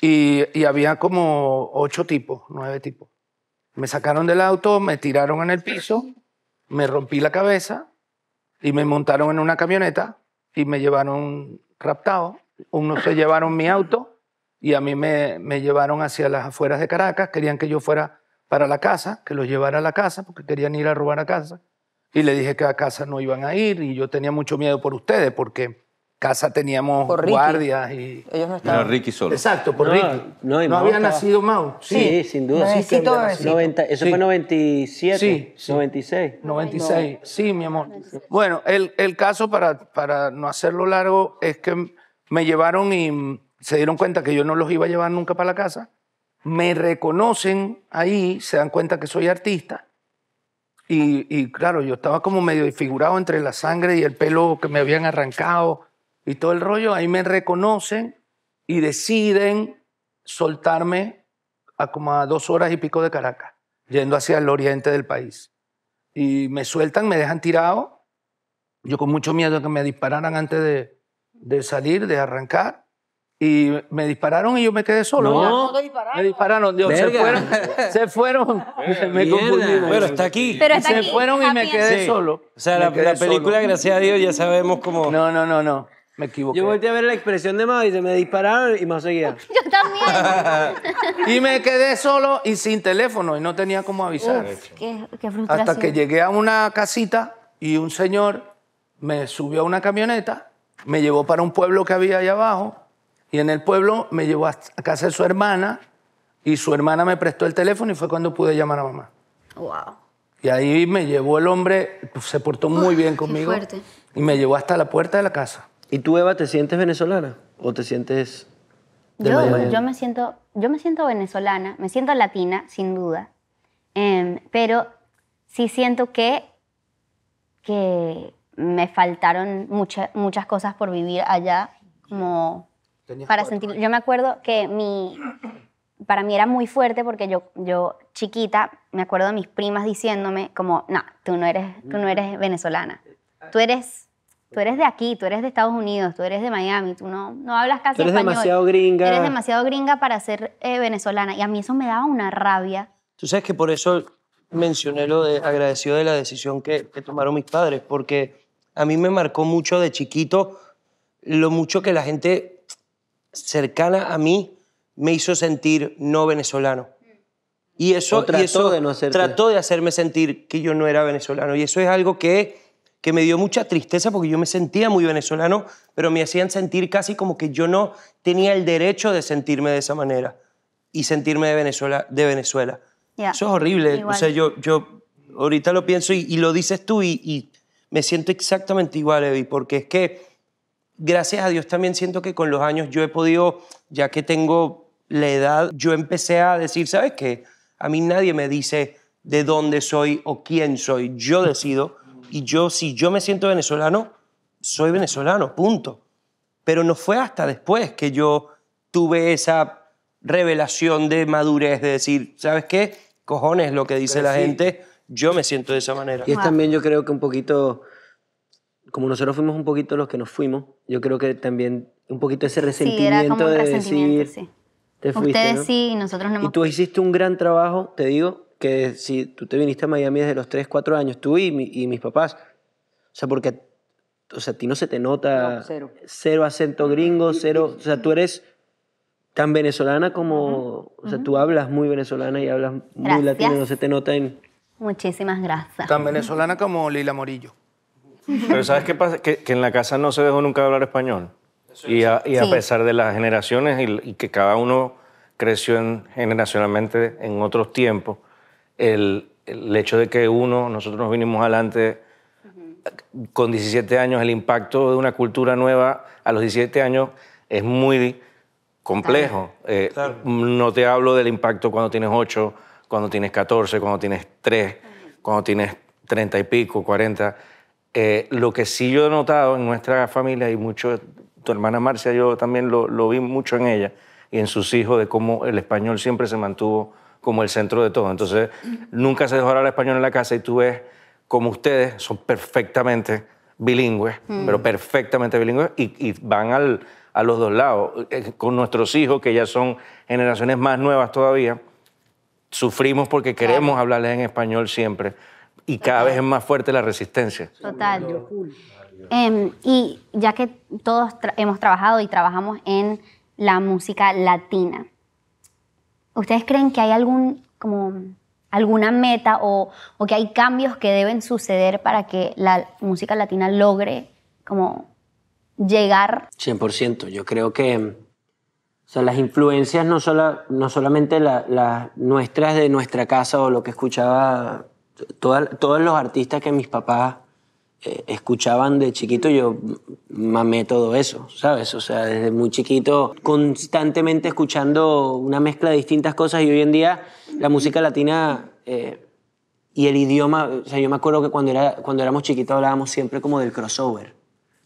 y había como ocho tipos, nueve tipos. Me sacaron del auto, me tiraron en el piso, me rompí la cabeza y me montaron en una camioneta y me llevaron raptado. Unos se llevaron mi auto y a mí me, me llevaron hacia las afueras de Caracas. Querían que yo fuera para la casa, que los llevara a la casa, porque querían ir a robar a casa. Y le dije que a casa no iban a ir y yo tenía mucho miedo por ustedes, porque casa teníamos guardias y... Ellos no estaban. Ricky solo. Exacto, por no, Ricky. No, había nacido Mao, Sí, sin duda. Sí, nacido. 90, eso fue 97, 96. 96, sí, mi amor. Bueno, el, el caso, para, para no hacerlo largo, es que me llevaron y se dieron cuenta que yo no los iba a llevar nunca para la casa. Me reconocen ahí, se dan cuenta que soy artista. Y, y claro, yo estaba como medio disfigurado entre la sangre y el pelo que me habían arrancado y todo el rollo, ahí me reconocen y deciden soltarme a como a dos horas y pico de Caracas, yendo hacia el oriente del país. Y me sueltan, me dejan tirado, yo con mucho miedo de que me dispararan antes de, de salir, de arrancar. Y me dispararon y yo me quedé solo. No, dispararon. me dispararon. Dios, se fueron. Se fueron. *laughs* Pero está aquí. se fueron y me quedé solo. O sea, la, película, gracias a Dios, ya sabemos cómo. No, no, no, no. Me equivoqué. Yo volví a ver la expresión de Mao y se me dispararon y Mao seguía. *laughs* Yo también. *laughs* y me quedé solo y sin teléfono y no tenía cómo avisar. qué, frustración. Hasta que llegué a una casita y un señor me subió a una camioneta, me llevó para un pueblo que había allá abajo y en el pueblo me llevó a casa de su hermana y su hermana me prestó el teléfono y fue cuando pude llamar a mamá. Wow. Y ahí me llevó el hombre, pues, se portó muy bien conmigo. fuerte. Y me llevó hasta la puerta de la casa. ¿Y tú, Eva, te sientes venezolana o te sientes... De yo, yo, me siento, yo me siento venezolana, me siento latina, sin duda, em, pero sí siento que, que me faltaron muchas muchas cosas por vivir allá, como para sentir... Yo me acuerdo que mi... Para mí era muy fuerte porque yo, yo chiquita, me acuerdo de mis primas diciéndome como, no, tú no eres, tú no eres venezolana, tú eres Tú eres de aquí, tú eres de Estados Unidos, tú eres de Miami, tú no, no hablas casi tú eres demasiado gringa. Eres demasiado gringa para ser eh, venezolana. Y a mí eso me daba una rabia. Tú sabes que por eso mencioné lo de agradecido de la decisión que, que tomaron mis padres, porque a mí me marcó mucho de chiquito lo mucho que la gente cercana a mí me hizo sentir no venezolano. Y eso, trató, eso de no trató de hacerme sentir que yo no era venezolano. Y eso es algo que que me dio mucha tristeza porque yo me sentía muy venezolano, pero me hacían sentir casi como que yo no tenía el derecho de sentirme de esa manera y sentirme de Venezuela. De Venezuela. Eso es horrible. O sea, yo, yo ahorita lo pienso y, lo dices tú y, y, me siento exactamente igual, Evi, porque es que gracias a Dios también siento que con los años yo he podido, ya que tengo la edad, yo empecé a decir, ¿sabes qué? A mí nadie me dice de dónde soy o quién soy. Yo decido y yo, si yo me siento venezolano, soy venezolano, punto. Pero no fue hasta después que yo tuve esa revelación de madurez, de decir, ¿sabes qué? Cojones lo que dice la gente, yo me siento de esa manera. Y es también yo creo que un poquito, como nosotros fuimos un poquito los que nos fuimos, yo creo que también un poquito ese resentimiento, de resentimiento Ustedes sí y nosotros no Y tú hiciste un gran trabajo, te digo, que si tú te viniste a Miami desde los 3, 4 años, tú y, mis papás, o sea, porque o sea, a ti no se te nota cero. acento gringo, cero, o sea, tú eres tan venezolana como, o sea, tú hablas muy venezolana y hablas muy latino, no se te nota en... Muchísimas gracias. Tan venezolana como Lila Morillo. Pero ¿sabes qué pasa? Que, en la casa no se dejó nunca hablar español. Y a, y a pesar de las generaciones y, que cada uno creció en, generacionalmente en otros tiempos, el, hecho de que uno, nosotros nos vinimos adelante con 17 años, el impacto de una cultura nueva a los 17 años es muy complejo. Eh, no te hablo del impacto cuando tienes 8, cuando tienes 14, cuando tienes 3, cuando tienes 30 y pico, 40. Eh, lo que sí yo he notado en nuestra familia y mucho, tu hermana Marcia, yo también lo, lo vi mucho en ella y en sus hijos, de cómo el español siempre se mantuvo como el centro de todo. Entonces, nunca se dejó hablar español en la casa y tú ves como ustedes son perfectamente bilingües, mm. pero perfectamente bilingües y, van al, a los dos lados. Eh, con nuestros hijos, que ya son generaciones más nuevas todavía, sufrimos porque queremos hablarles en español siempre y cada vez es más fuerte la resistencia. Total. Em, y ya que todos hemos trabajado y trabajamos en la música latina, ¿Ustedes creen que hay algún, como, alguna meta o, que hay cambios que deben suceder para que la música latina logre como llegar? 100%. Yo creo que o sea, las influencias no, no solamente las nuestras de nuestra casa o lo que escuchaba todos los artistas que mis papás eh, escuchaban de chiquito, yo mamé todo eso, ¿sabes? O sea, desde muy chiquito, constantemente escuchando una mezcla de distintas cosas y hoy en día la música latina eh, y el idioma, o sea, yo me acuerdo que cuando, era, cuando éramos chiquitos hablábamos siempre como del crossover.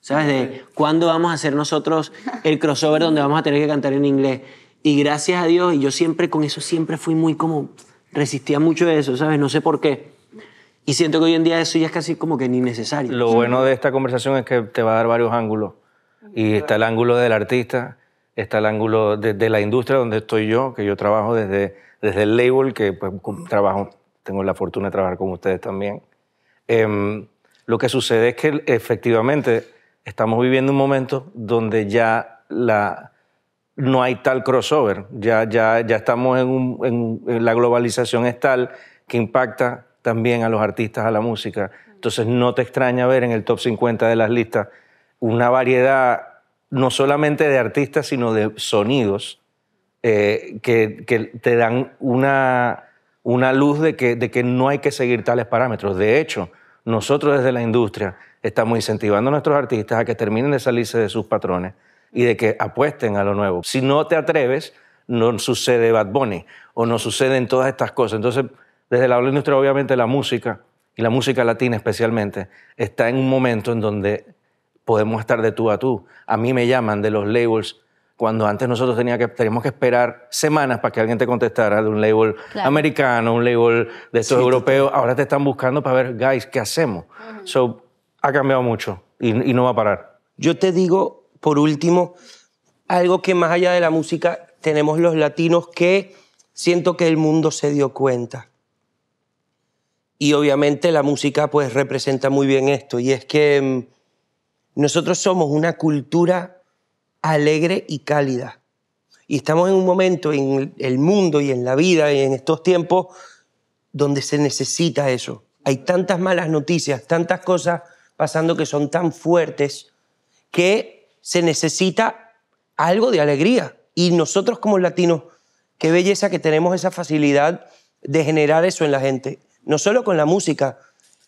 ¿Sabes? De cuándo vamos a hacer nosotros el crossover donde vamos a tener que cantar en inglés. Y gracias a Dios, y yo siempre con eso siempre fui muy como, resistía mucho eso, ¿sabes? No sé por qué y siento que hoy en día eso ya es casi como que ni necesario. Lo bueno de esta conversación es que te va a dar varios ángulos. Y está el ángulo del artista, está el ángulo de, la industria donde estoy yo, que yo trabajo desde, desde el label, que pues, trabajo, tengo la fortuna de trabajar con ustedes también. Em, lo que sucede es que efectivamente estamos viviendo un momento donde ya la, no hay tal crossover, ya, ya, ya estamos en, un, en la globalización es tal que impacta también a los artistas, a la música. Entonces no te extraña ver en el top 50 de las listas una variedad no solamente de artistas, sino de sonidos eh, que, te dan una, una luz de que, de que no hay que seguir tales parámetros. De hecho, nosotros desde la industria estamos incentivando a nuestros artistas a que terminen de salirse de sus patrones y de que apuesten a lo nuevo. Si no te atreves, no sucede Bad Bunny o no suceden todas estas cosas. Entonces, desde la industria, obviamente, la música, y la música latina especialmente, está en un momento en donde podemos estar de tú a tú. A mí me llaman de los labels cuando antes nosotros teníamos que, que esperar semanas para que alguien te contestara de un label americano, un label de estos europeos. Ahora te están buscando para ver, guys, ¿qué hacemos? So, ha cambiado mucho y, y no va a parar. Yo te digo, por último, algo que más allá de la música tenemos los latinos que siento que el mundo se dio cuenta. Y obviamente la música pues representa muy bien esto y es que mm, nosotros somos una cultura alegre y cálida. Y estamos en un momento en el mundo y en la vida y en estos tiempos donde se necesita eso. Hay tantas malas noticias, tantas cosas pasando que son tan fuertes que se necesita algo de alegría. Y nosotros como latinos, qué belleza que tenemos esa facilidad de generar eso en la gente no solo con la música.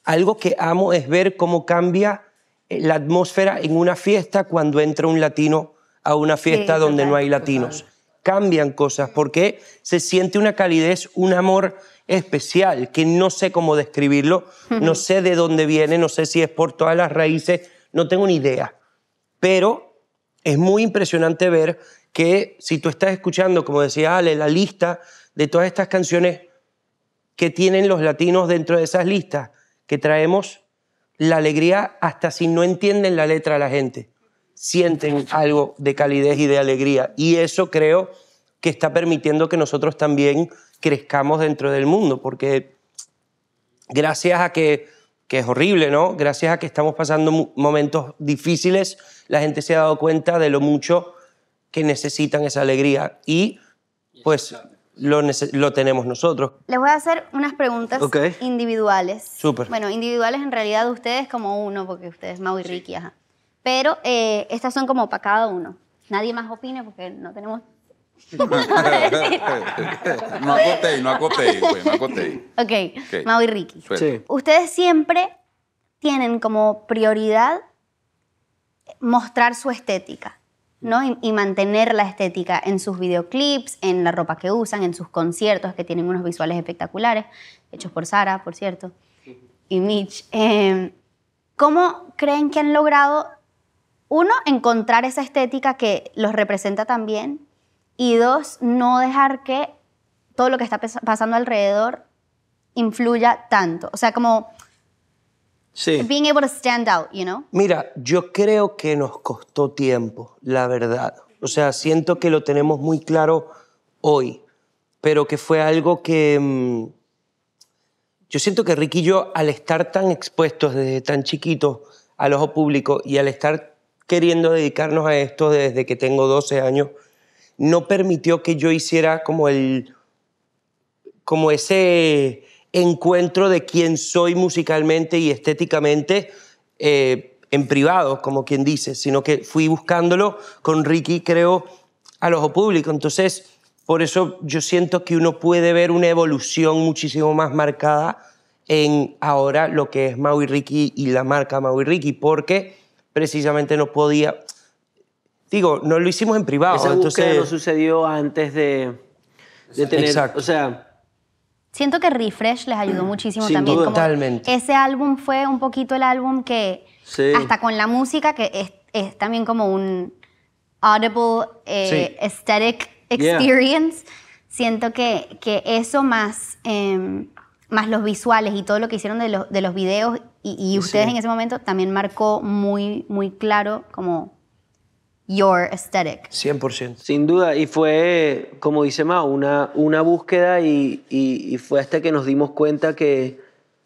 Algo que amo es ver cómo cambia eh, la atmósfera en una fiesta cuando entra un latino a una fiesta donde no hay latinos. Cambian cosas porque se siente una calidez, un amor especial que no sé cómo describirlo, no sé de dónde viene, no sé si es por todas las raíces, no tengo ni idea. Pero es muy impresionante ver que si tú estás escuchando, como decía Ale, la lista de todas estas canciones, que tienen los latinos dentro de esas listas, que traemos la alegría hasta si no entienden la letra la gente. Sienten algo de calidez y de alegría. Y eso creo que está permitiendo que nosotros también crezcamos dentro del mundo, porque gracias a que, que es horrible, ¿no? Gracias a que estamos pasando momentos difíciles, la gente se ha dado cuenta de lo mucho que necesitan esa alegría. Y pues lo, tenemos nosotros. Les voy a hacer unas preguntas individuales. Bueno, individuales en realidad ustedes como uno, porque ustedes, Mau y Ricky, Pero eh, estas son como para cada uno. Nadie más opine porque no tenemos... *laughs* no acotéis, no acotéis, pues, no acotéis. ok, Mau y Ricky. Ustedes siempre tienen como prioridad mostrar su estética. Y, mantener la estética en sus videoclips, en la ropa que usan, en sus conciertos, que tienen unos visuales espectaculares, hechos por Sara, por cierto, y Mitch. Em, ¿Cómo creen que han logrado, uno, encontrar esa estética que los representa también, y dos, no dejar que todo lo que está pasando alrededor influya tanto? O sea, como Sí. Being able to stand out, you know? Mira, yo creo que nos costó tiempo, la verdad. O sea, siento que lo tenemos muy claro hoy, pero que fue algo que... Mm, yo siento que Ricky y yo, al estar tan expuestos desde tan chiquitos al ojo público y al estar queriendo dedicarnos a esto desde que tengo 12 años, no permitió que yo hiciera como el... como ese encuentro de quién soy musicalmente y estéticamente eh, en privado, como quien dice, sino que fui buscándolo con Ricky, creo, al ojo público. Entonces, por eso yo siento que uno puede ver una evolución muchísimo más marcada en ahora lo que es Maui Ricky y la marca Maui Ricky, porque precisamente no podía, digo, no lo hicimos en privado. Esa entonces no sucedió antes de, de tener, Exacto. o sea, Siento que Refresh les ayudó mm. muchísimo también. totalmente. Ese álbum fue un poquito el álbum que, hasta con la música, que es, también como un audible eh, aesthetic experience. Siento que, que, eso más, em, más los visuales y todo lo que hicieron de los, de los videos y, ustedes en ese momento también marcó muy, muy claro como your aesthetic. 100%. Sin duda, y fue, como dice Mao, una, una búsqueda y, y, fue hasta que nos dimos cuenta que...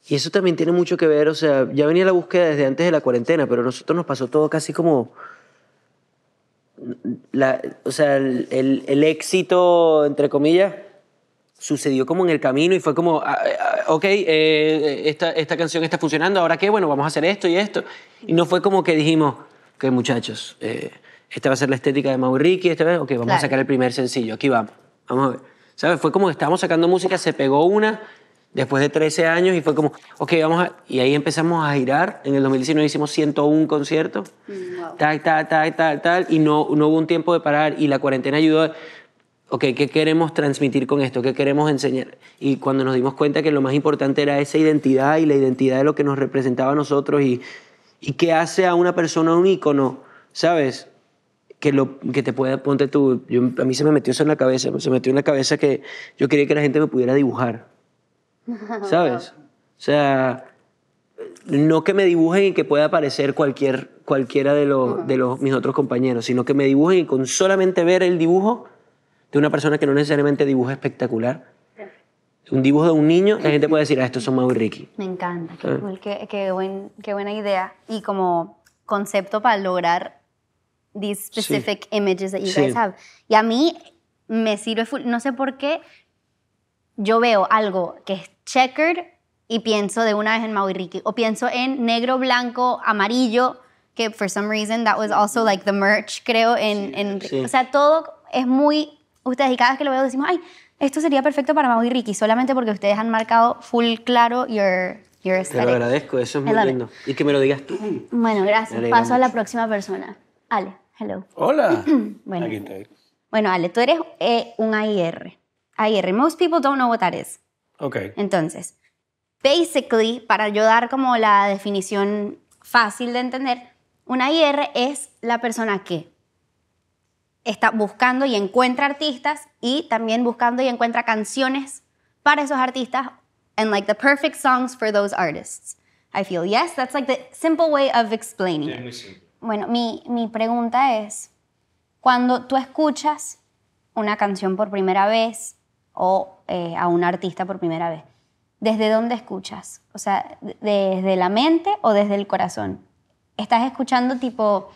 Y eso también tiene mucho que ver, o sea, ya venía la búsqueda desde antes de la cuarentena, pero a nosotros nos pasó todo casi como... La, o sea, el, el, éxito, entre comillas, sucedió como en el camino y fue como, ah, ah, ok, eh, eh, esta, esta, canción está funcionando, ahora qué, bueno, vamos a hacer esto y esto. Y no fue como que dijimos, que muchachos, eh, esta va a ser la estética de Mauriki, esta vez, ok, vamos a sacar el primer sencillo, aquí vamos, vamos a ver. ¿Sabes? Fue como que estábamos sacando música, se pegó una después de 13 años y fue como, ok, vamos a... Y ahí empezamos a girar, en el 2019 hicimos 101 conciertos, mm, tal, tal, tal, tal, tal, y no, no hubo un tiempo de parar y la cuarentena ayudó, ok, ¿qué queremos transmitir con esto? ¿Qué queremos enseñar? Y cuando nos dimos cuenta que lo más importante era esa identidad y la identidad de lo que nos representaba a nosotros y, y qué hace a una persona un ícono, ¿sabes? que, lo, que te pueda, ponte tú, a mí se me metió eso en la cabeza, se me metió en la cabeza que yo quería que la gente me pudiera dibujar, *laughs* ¿sabes? O sea, no que me dibujen y que pueda aparecer cualquier, cualquiera de, los, de los, mis otros compañeros, sino que me dibujen y con solamente ver el dibujo de una persona que no necesariamente dibuja espectacular, un dibujo de un niño, la gente puede decir, ah, estos son Mau Ricky. Me encanta, qué, ah. qué buena idea. Y como concepto para lograr these specific images that you guys have. Y a mí me sirve full, no sé por qué yo veo algo que es checkered y pienso de una vez en Maui Ricky o pienso en negro, blanco, amarillo, que for some reason that was also like the merch, creo en, en o sea, todo es muy ustedes y cada vez que lo veo decimos, "Ay, esto sería perfecto para Maui Ricky", solamente porque ustedes han marcado full claro your your Te lo agradezco, eso es muy lindo. Y que me lo digas tú. Bueno, gracias. Paso a la próxima persona. Ale. Hello. Hola. *clears throat* bueno. Bueno, Ale, tú eres e, un AIR. AIR. Most people don't know what that is. Ok. Entonces, basically, para ayudar como la definición fácil de entender, un AIR es la persona que está buscando y encuentra artistas y también buscando y encuentra canciones para esos artistas and like the perfect songs for those artists. I feel yes, that's like the simple way of explaining bueno, mi, pregunta es, cuando tú escuchas una canción por primera vez o eh, a un artista por primera vez, ¿desde dónde escuchas? O sea, ¿desde la mente o desde el corazón? ¿Estás escuchando tipo,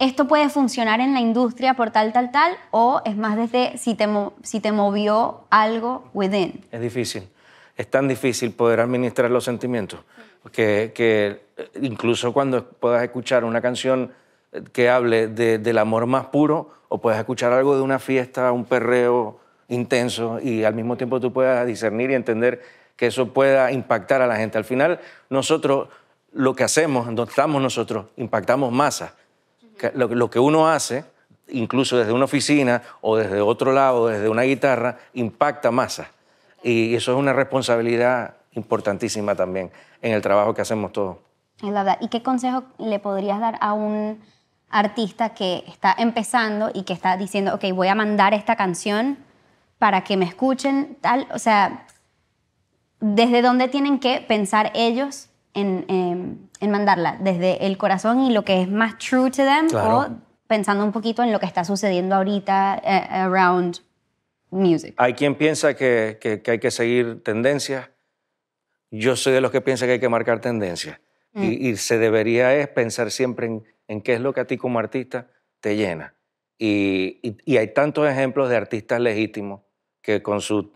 esto puede funcionar en la industria por tal, tal, tal? ¿O es más desde si si te movió algo within? Es difícil es tan difícil poder administrar los sentimientos que, eh, incluso cuando puedas escuchar una canción eh, que hable del amor más puro o puedas escuchar algo de una fiesta, un perreo intenso y al mismo tiempo tú puedas discernir y entender que eso pueda impactar a la gente. Al final, nosotros lo que hacemos, donde estamos nosotros, impactamos masa. Lo, lo que uno hace, incluso desde una oficina o desde otro lado, desde una guitarra, impacta masa. Y eso es una responsabilidad importantísima también en el trabajo que hacemos todos. Es verdad. ¿Y qué consejo le podrías dar a un artista que está empezando y que está diciendo, ok, voy a mandar esta canción para que me escuchen, tal? O sea, ¿desde dónde tienen que pensar ellos en, em, mandarla? ¿Desde el corazón y lo que es más true to them? ¿O pensando un poquito en lo que está sucediendo ahorita eh, around hay quien piensa que, hay que seguir tendencias. Yo soy de los que piensa que hay que marcar tendencias. Mm. Y, se debería es pensar siempre en, qué es lo que a ti como artista te llena. Y, hay tantos ejemplos de artistas legítimos que con su,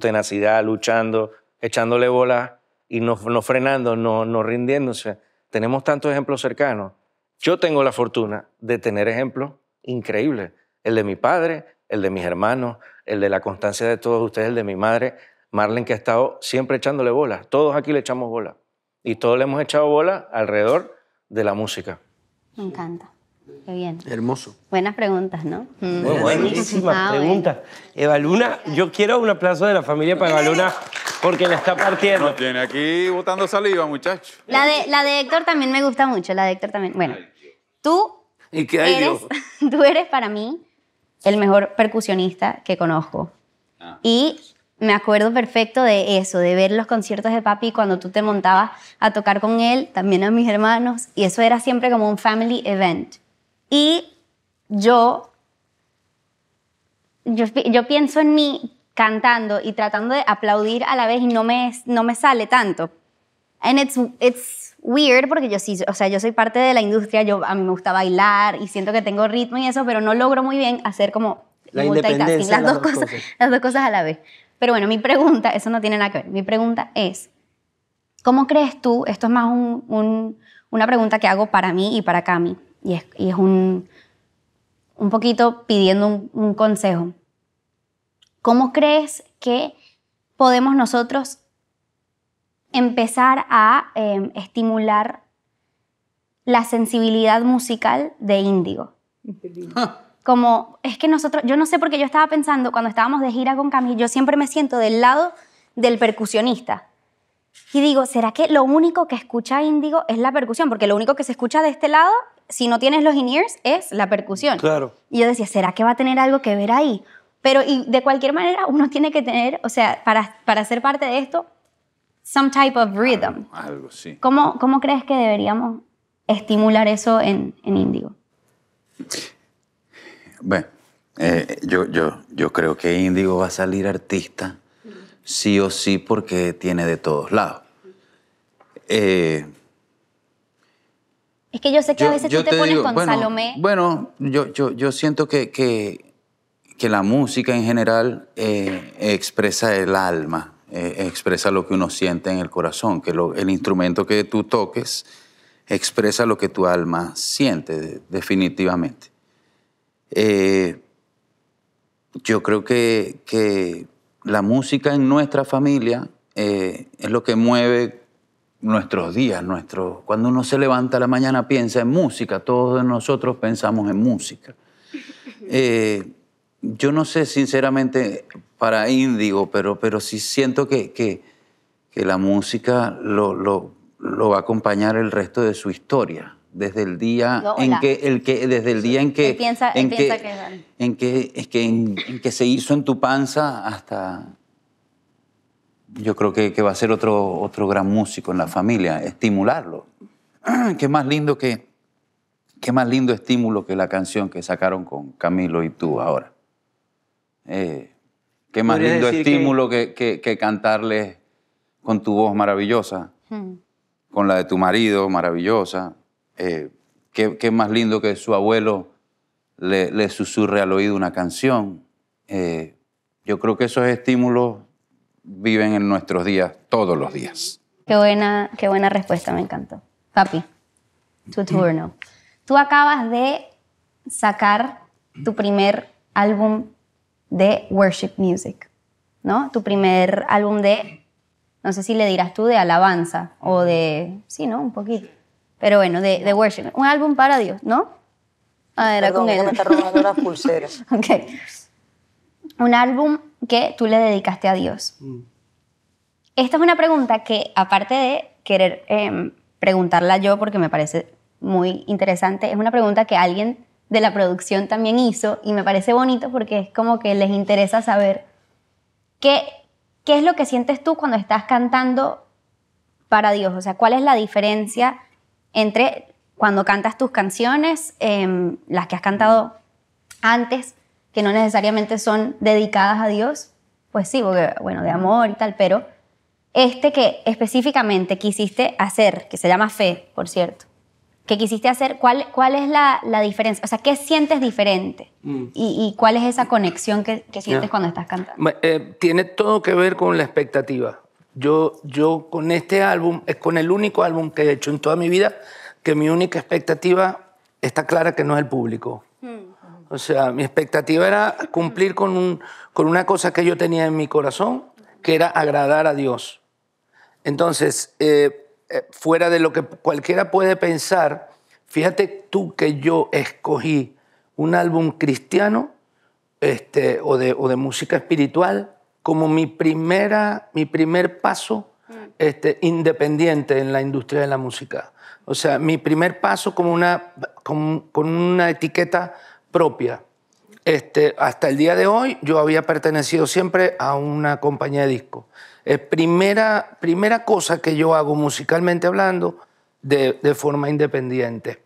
tenacidad, luchando, echándole bola y no, frenando, no, no rindiéndose. Tenemos tantos ejemplos cercanos. Yo tengo la fortuna de tener ejemplos increíbles. El de mi padre, el de mis hermanos, el de la constancia de todos ustedes, el de mi madre, Marlen que ha estado siempre echándole bola Todos aquí le echamos bola. Y todos le hemos echado bola alrededor de la música. Me encanta. Qué bien. Hermoso. Buenas preguntas, ¿no? Muy mm. buenísimas preguntas. Eva Luna, yo quiero un aplauso de la familia para Eva Luna porque la está partiendo. No tiene aquí botando saliva, muchacho. La de, la de Héctor también me gusta mucho, la de Héctor también. Bueno, tú ¿Y qué hay *laughs* tú eres para mí el mejor percusionista que conozco. Ah. Y me acuerdo perfecto de eso, de ver los conciertos de papi cuando tú te montabas a tocar con él, también a mis hermanos, y eso era siempre como un family event. Y yo, yo, pienso en mí cantando y tratando de aplaudir a la vez y no me, no me sale tanto. And weird porque yo sí, o sea, yo soy parte de la industria, yo a mí me gusta bailar y siento que tengo ritmo y eso, pero no logro muy bien hacer como la independencia las, las, dos cosas, las dos cosas a la vez. Pero bueno, mi pregunta, eso no tiene nada que ver, mi pregunta es, ¿cómo crees tú, esto es más un, una pregunta que hago para mí y para Cami, y es, y es un, un poquito pidiendo un, un consejo, ¿cómo crees que podemos nosotros empezar a em, estimular la sensibilidad musical de Índigo. Ah. Como, es que nosotros, yo no sé por qué yo estaba pensando cuando estábamos de gira con Camille, yo siempre me siento del lado del percusionista. Y digo, ¿será que lo único que escucha Índigo es la percusión? Porque lo único que se escucha de este lado, si no tienes los in-ears, es la percusión. Claro. Y yo decía, ¿será que va a tener algo que ver ahí? Pero y de cualquier manera, uno tiene que tener, o sea, para, para ser parte de esto, some type of rhythm. Algo, sí. ¿Cómo, crees que deberíamos estimular eso en, en Índigo? Bueno, eh, yo, yo, yo creo que Índigo va a salir artista sí o sí porque tiene de todos lados. Eh, es que yo sé que a veces tú te, pones con Salomé. Bueno, yo, siento que, que, la música en general eh, expresa el alma eh, expresa lo que uno siente en el corazón, que el instrumento que tú toques expresa lo que tu alma siente definitivamente. Eh, yo creo que, la música en nuestra familia eh, es lo que mueve nuestros días, nuestro, cuando uno se levanta a la mañana piensa en música, todos nosotros pensamos en música. yo no sé sinceramente para Índigo, pero, pero sí siento que, la música lo, va a acompañar el resto de su historia. Desde el día en que, el que, desde el día en que, en, que, es que, se hizo en tu panza hasta, yo creo que, va a ser otro, otro gran músico en la familia, estimularlo. *clears throat* Qué más lindo que qué más lindo estímulo que la canción que sacaron con Camilo y tú ahora. Eh, Qué más lindo estímulo que... cantarles con tu voz maravillosa, hmm. con la de tu marido maravillosa. Eh, qué, más lindo que su abuelo le, susurre al oído una canción. Eh, yo creo que esos estímulos viven en nuestros días, todos los días. Qué buena, qué buena respuesta, me encantó. Papi, tu turno. Tú acabas de sacar tu primer álbum de worship music, ¿no? Tu primer álbum de, no sé si le dirás tú, de alabanza o de, sí, ¿no? Un poquito. Pero bueno, de, worship. Un álbum para Dios, ¿no? Ah, a ver, con él. me pulseras. *laughs* ok. Un álbum que tú le dedicaste a Dios. Mm. Esta es una pregunta que, aparte de querer em, preguntarla yo porque me parece muy interesante, es una pregunta que alguien de la producción también hizo y me parece bonito porque es como que les interesa saber qué, qué es lo que sientes tú cuando estás cantando para Dios, o sea, cuál es la diferencia entre cuando cantas tus canciones, em, las que has cantado antes, que no necesariamente son dedicadas a Dios, pues sí, porque, bueno, de amor y tal, pero este que específicamente quisiste hacer, que se llama Fe, por cierto, que quisiste hacer, ¿cuál, cuál es la, diferencia? O sea, ¿qué sientes diferente? Mm. Y, cuál es esa conexión que, sientes cuando estás cantando? Eh, tiene todo que ver con la expectativa. Yo, yo con este álbum, es con el único álbum que he hecho en toda mi vida, que mi única expectativa está clara que no es el público. Mm. O sea, mi expectativa era cumplir con, con una cosa que yo tenía en mi corazón, que era agradar a Dios. Entonces, eh, eh, fuera de lo que cualquiera puede pensar, fíjate tú que yo escogí un álbum cristiano este, o, de, o de música espiritual como mi, primera, mi primer paso mm. este, independiente en la industria de la música. O sea, mi primer paso como una, con, una etiqueta propia. Este, hasta el día de hoy yo había pertenecido siempre a una compañía de discos. Es primera, primera cosa que yo hago musicalmente hablando de, forma independiente.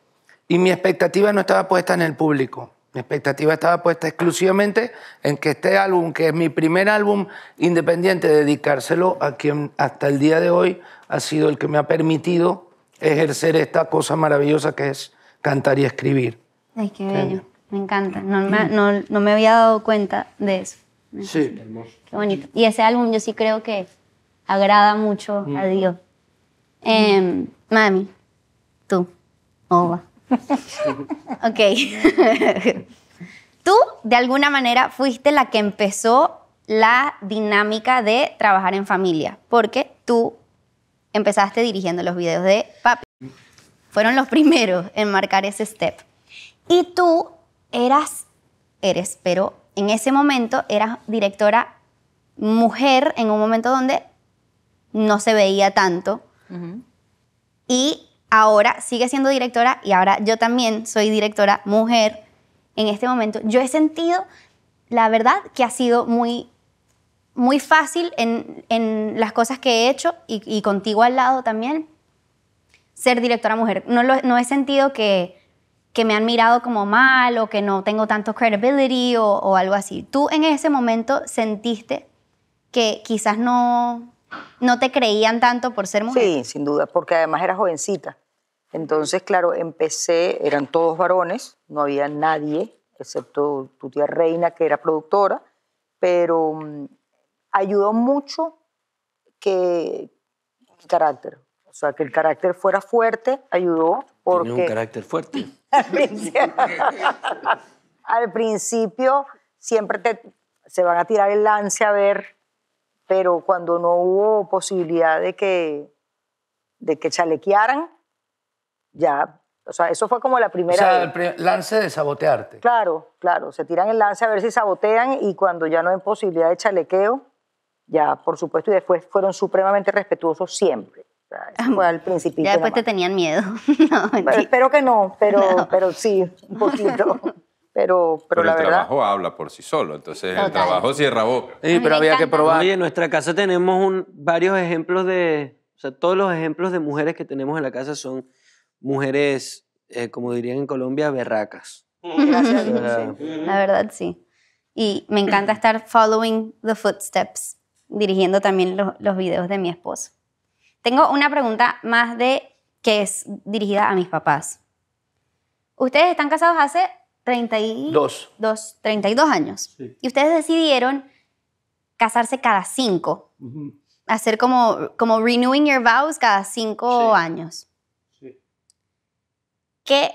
Y mi expectativa no estaba puesta en el público. Mi expectativa estaba puesta exclusivamente en que este álbum, que es mi primer álbum independiente, dedicárselo a quien hasta el día de hoy ha sido el que me ha permitido ejercer esta cosa maravillosa que es cantar y escribir. Ay, qué bello. Me encanta. no, no me había dado cuenta de eso. Sí. Qué bonito. Y ese álbum yo sí creo que agrada mucho mm. a Dios. Em, mami, tú, *laughs* ok. *laughs* tú, de alguna manera, fuiste la que empezó la dinámica de trabajar en familia, porque tú empezaste dirigiendo los videos de papi. Fueron los primeros en marcar ese step. Y tú eras, eres, pero en ese momento era directora mujer en un momento donde no se veía tanto. Y ahora sigue siendo directora y ahora yo también soy directora mujer en este momento. Yo he sentido, la verdad, que ha sido muy, muy fácil en, las cosas que he hecho y, contigo al lado también ser directora mujer. No, no he sentido que, que me han mirado como mal o que no tengo tanto credibility o, algo así. ¿Tú en ese momento sentiste que quizás no, no te creían tanto por ser mujer? Sí, sin duda, porque además era jovencita. Entonces, claro, empecé, eran todos varones, no había nadie, excepto tu tía Reina, que era productora, pero mm, ayudó mucho que el carácter, o sea, que el carácter fuera fuerte, ayudó un carácter fuerte. *laughs* al, principio, siempre te, se van a tirar el lance a ver, pero cuando no hubo posibilidad de que, de que chalequearan, ya, o sea, eso fue como la primera. O sea, el lance de sabotearte. Claro, claro, se tiran el lance a ver si sabotean y cuando ya no hay posibilidad de chalequeo, ya, por supuesto, y después fueron supremamente respetuosos siempre al principio. Ya después te tenían miedo. *laughs* espero que no, pero, pero sí, un poquito. *laughs* Pero, pero, el trabajo habla por sí solo, entonces el trabajo cierra boca. Sí, pero había que probar. Oye, en nuestra casa tenemos un, varios ejemplos de, o sea, todos los ejemplos de mujeres que tenemos en la casa son mujeres, eh, como dirían en Colombia, berracas. Gracias. La verdad, sí. Y me encanta estar following the footsteps, dirigiendo también los videos de mi esposo. Tengo una pregunta más de que es dirigida a mis papás. Ustedes están casados hace 32, años. Y ustedes decidieron casarse cada cinco. Hacer como, como renewing your vows cada cinco años. Sí. ¿Qué,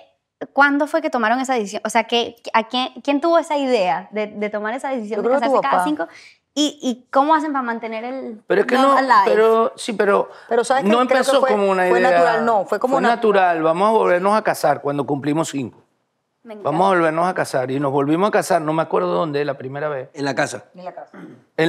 ¿Cuándo fue que tomaron esa decisión? O sea, a quién, tuvo esa idea de, tomar esa decisión de casarse cada cinco? ¿Y, cómo hacen para mantener el pero es que no, pero sí pero, no empezó como una idea fue natural no fue como fue natural vamos a volvernos a casar cuando cumplimos cinco vamos a volvernos a casar y nos volvimos a casar no me acuerdo dónde la primera vez en la casa en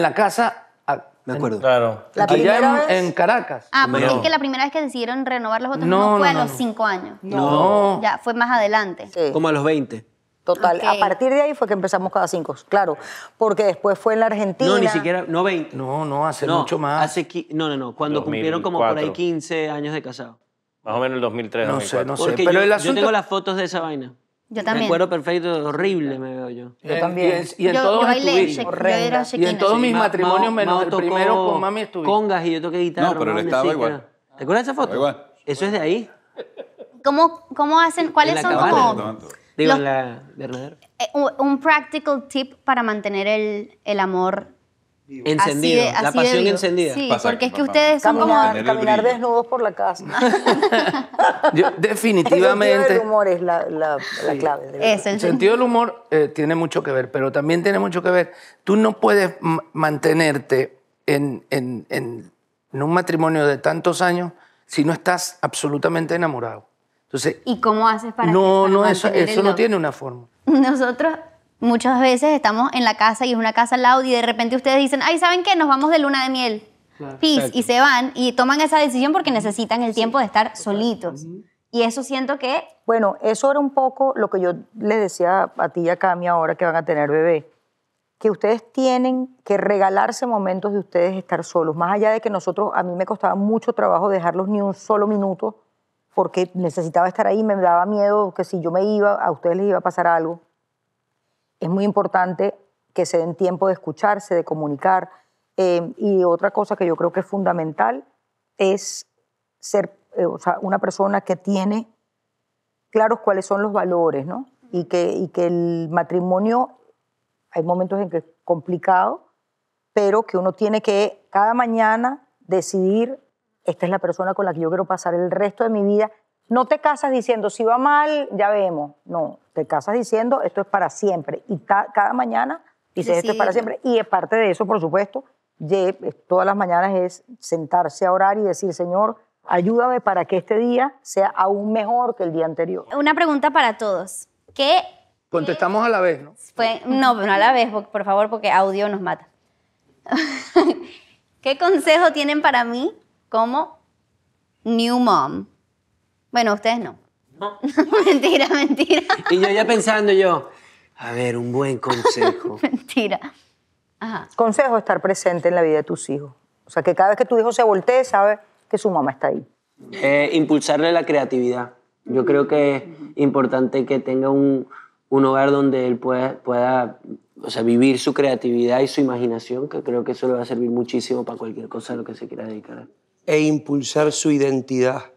la casa en me acuerdo. Claro. La en, en, Caracas. Ah, porque es que la primera vez que decidieron renovar los votos no, fue a los cinco años. No. Ya, fue más adelante. Como a los 20. Total, a partir de ahí fue que empezamos cada cinco, claro, porque después fue en la Argentina. No, ni siquiera, no 20. No, no, hace mucho más. Hace, no, no, no, cuando cumplieron como por ahí 15 años de casado. Más o menos el 2003, No sé, no sé, yo, el asunto... yo tengo las fotos de esa vaina. Yo también. Me acuerdo perfecto, horrible me veo yo. Yo también. Y en, todos Y en todos mis matrimonios, menos el primero con mami estuve. Congas y yo toqué guitarra. No, pero él estaba igual. ¿Te acuerdas de esa foto? Igual. Eso es de ahí. ¿Cómo, cómo hacen? ¿Cuáles son como...? Eh, un, practical tip para mantener el, el amor Encendido, la pasión encendida. Sí, porque es que ustedes son caminar, como... Caminar desnudos por la casa. *laughs* *laughs* definitivamente... El sentido del humor es la, la, clave. el sentido del humor eh, tiene mucho que ver, pero también tiene mucho que ver... Tú no puedes mantenerte en, en, en un matrimonio de tantos años si no estás absolutamente enamorado. ¿Y cómo haces para No, no, eso, eso no tiene una forma. Nosotros muchas veces estamos en la casa y es una casa loud y de repente ustedes dicen, ay, ¿saben qué? Nos vamos de luna de miel. pis y se van y toman esa decisión porque necesitan el tiempo de estar solitos. Y eso siento que... Bueno, eso era un poco lo que yo le decía a ti y a Cami ahora que van a tener bebé, que ustedes tienen que regalarse momentos de ustedes estar solos, más allá de que nosotros, a mí me costaba mucho trabajo dejarlos ni un solo minuto porque necesitaba estar ahí, me daba miedo que si yo me iba, a ustedes les iba a pasar algo. Es muy importante que se den tiempo de escucharse, de comunicar. Eh, y otra cosa que yo creo que es fundamental es ser eh, una persona que tiene claros cuáles son los valores, ¿no? Y que, y que el matrimonio, hay momentos en que es complicado, pero que uno tiene que cada mañana decidir esta es la persona con la que yo quiero pasar el resto de mi vida. No te casas diciendo, si va mal, ya vemos. No, te casas diciendo, esto es para siempre. Y cada mañana dices, esto es para siempre. Y es parte de eso, por supuesto, todas las mañanas es sentarse a orar y decir, Señor, ayúdame para que este día sea aún mejor que el día anterior. Una pregunta para todos. ¿Qué? Contestamos a la vez, ¿no? no, no a la vez, por favor, porque audio nos mata. *laughs* ¿Qué consejo tienen para mí como New Mom. Bueno, ustedes no. No. *laughs* mentira, mentira. Y yo ya pensando yo, a ver, un buen consejo. *laughs* mentira. Consejo estar presente en la vida de tus hijos. O sea, que cada vez que tu hijo se voltee, sabe que su mamá está ahí. Eh, impulsarle la creatividad. Yo creo que es importante que tenga un, hogar donde él pueda, vivir su creatividad y su imaginación, que creo que eso le va a servir muchísimo para cualquier cosa a lo que se quiera dedicar e impulsar su identidad,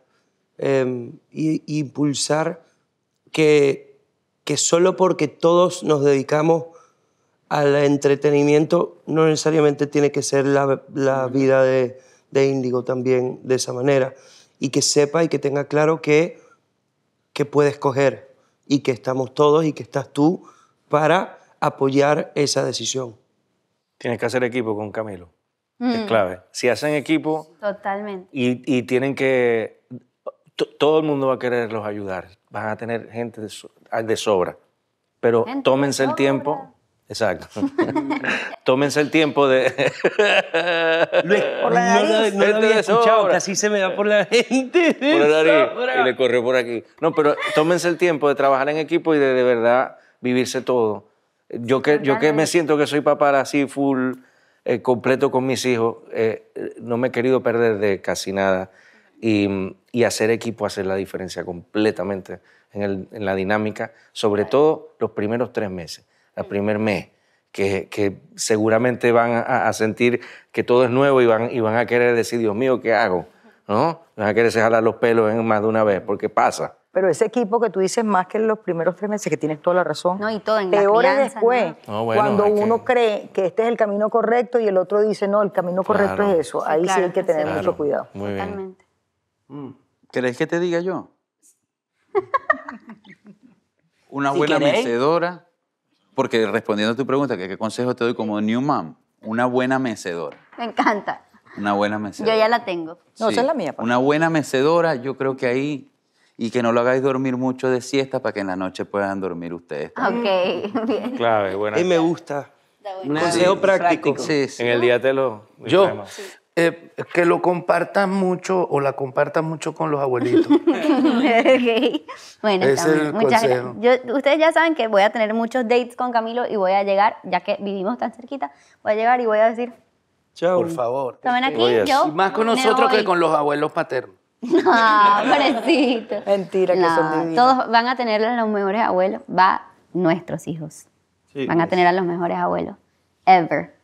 e impulsar que, que solo porque todos nos dedicamos al entretenimiento no necesariamente tiene que ser la, vida de, de Índigo también de esa manera, y que sepa y que tenga claro que, que puede escoger y que estamos todos y que estás tú para apoyar esa decisión. Tienes que hacer equipo con Camilo es mm. clave. Si hacen equipo. Totalmente. Y, tienen que. Todo el mundo va a quererlos ayudar. Van a tener gente de, ah, sobra. Pero tómense el tiempo. Exacto. *laughs* tómense el tiempo de. Luis, *laughs* por No, casi se me va por la gente. Y le corrió por aquí. No, pero tómense el tiempo de trabajar en equipo y de de verdad vivirse todo. Yo que, yo que me siento que soy papá así full eh, completo con mis hijos, eh, no me he querido perder de casi nada. Y, hacer equipo hace la diferencia completamente en, la dinámica, sobre todo los primeros tres meses, el primer mes. Que, seguramente van a, sentir que todo es nuevo y van, y van a querer decir, Dios mío, ¿qué hago? ¿No? Van a querer jalar los pelos en más de una vez, porque pasa. Pero ese equipo que tú dices más que en los primeros tres meses, que tienes toda la razón. No, y todo en Peor la crianza, después, cuando uno cree que este es el camino correcto y el otro dice, no, el camino correcto es eso. Ahí sí, hay que tener mucho cuidado. Muy Totalmente. Mm. que te diga yo? *laughs* Una buena mecedora, porque respondiendo a tu pregunta, ¿qué, ¿qué consejo te doy como new mom? Una buena mecedora. Me encanta. Una buena mecedora. Yo ya la tengo. No, esa es la mía. Una buena mecedora, yo creo que ahí y que no lo hagáis dormir mucho de siesta para que en la noche puedan dormir ustedes. Ok, *laughs* bien. Clave, buena. Y me gusta. Un consejo práctico. En el día te lo... Yo, eh, que lo compartan mucho o la compartan mucho con los abuelitos. *laughs* Ok. Bueno, es muchas gracias. ustedes ya saben que voy a tener muchos dates con Camilo y voy a llegar, ya que vivimos tan cerquita, voy a llegar y voy a decir... Chao. Por favor. Tomen aquí, yo... más con nosotros que con los abuelos paternos. *laughs* No, pobrecito. Mentira, que son son divinos. Todos van a tener a los mejores abuelos, va nuestros hijos. van a pues. tener a los mejores abuelos. Ever.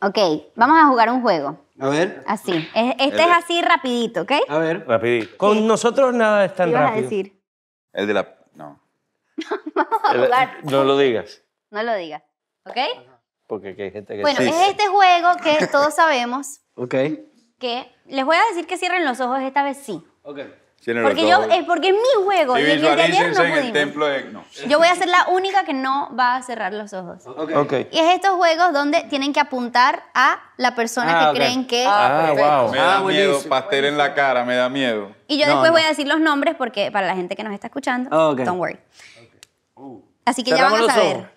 Ok, vamos a jugar un juego. A ver. Así. Este es así rapidito, ¿ok? A ver. Rapidito. Con nosotros nada es tan ¿Qué rápido. a decir? El de la... No. *laughs* vamos a jugar. No lo digas. No lo digas, ¿ok? Porque hay gente que... Bueno, es este juego que todos sabemos. ok que les voy a decir que cierren los ojos esta vez sí. porque yo, es eh, porque mi juego no templo de... Yo voy a ser la única que no va a cerrar los ojos. Okay. Y es estos juegos donde tienen que apuntar a la persona que ah, creen que... Ah, ah wow. Me da ah, miedo, pastel en la cara, me da miedo. Y yo después voy a decir los nombres porque para la gente que nos está escuchando, okay. don't worry. Uh. Así que ya van a saber.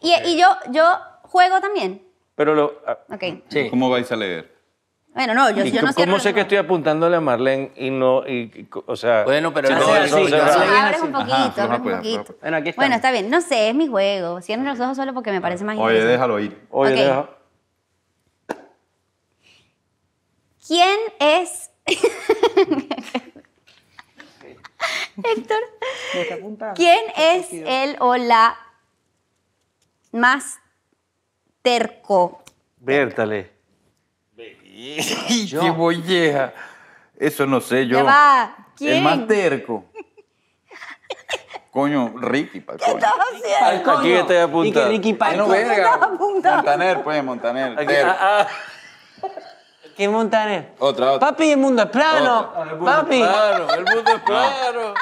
Y, yo, yo juego también. Pero lo... ok. ¿Cómo vais a leer? Bueno, no, yo, no sé. ¿Cómo sé que estoy apuntándole a Marlene y no, o sea... Bueno, pero no, abres un poquito, un pues, poquito. bueno, aquí está. Bueno, está bien, no sé, es mi juego. Cierren los ojos solo porque me parece más Oye, déjalo ir. Oye, déjalo. ¿Quién es... *laughs* Héctor, ¿quién es el o la más terco? Vértale. *laughs* ¡Qué bolleja! Eso no sé yo. ¿Qué va? ¿Quién? El más terco. *laughs* coño, Ricky, para coño. estás haciendo? Aquí estoy apuntando. Ricky, Ricky para no Montaner, pues, Montaner. Ah, ah. ¿Qué Montaner? Otra, otra. Papi, el mundo es plano. Ah, el mundo Papi. Es plano, el mundo es plano.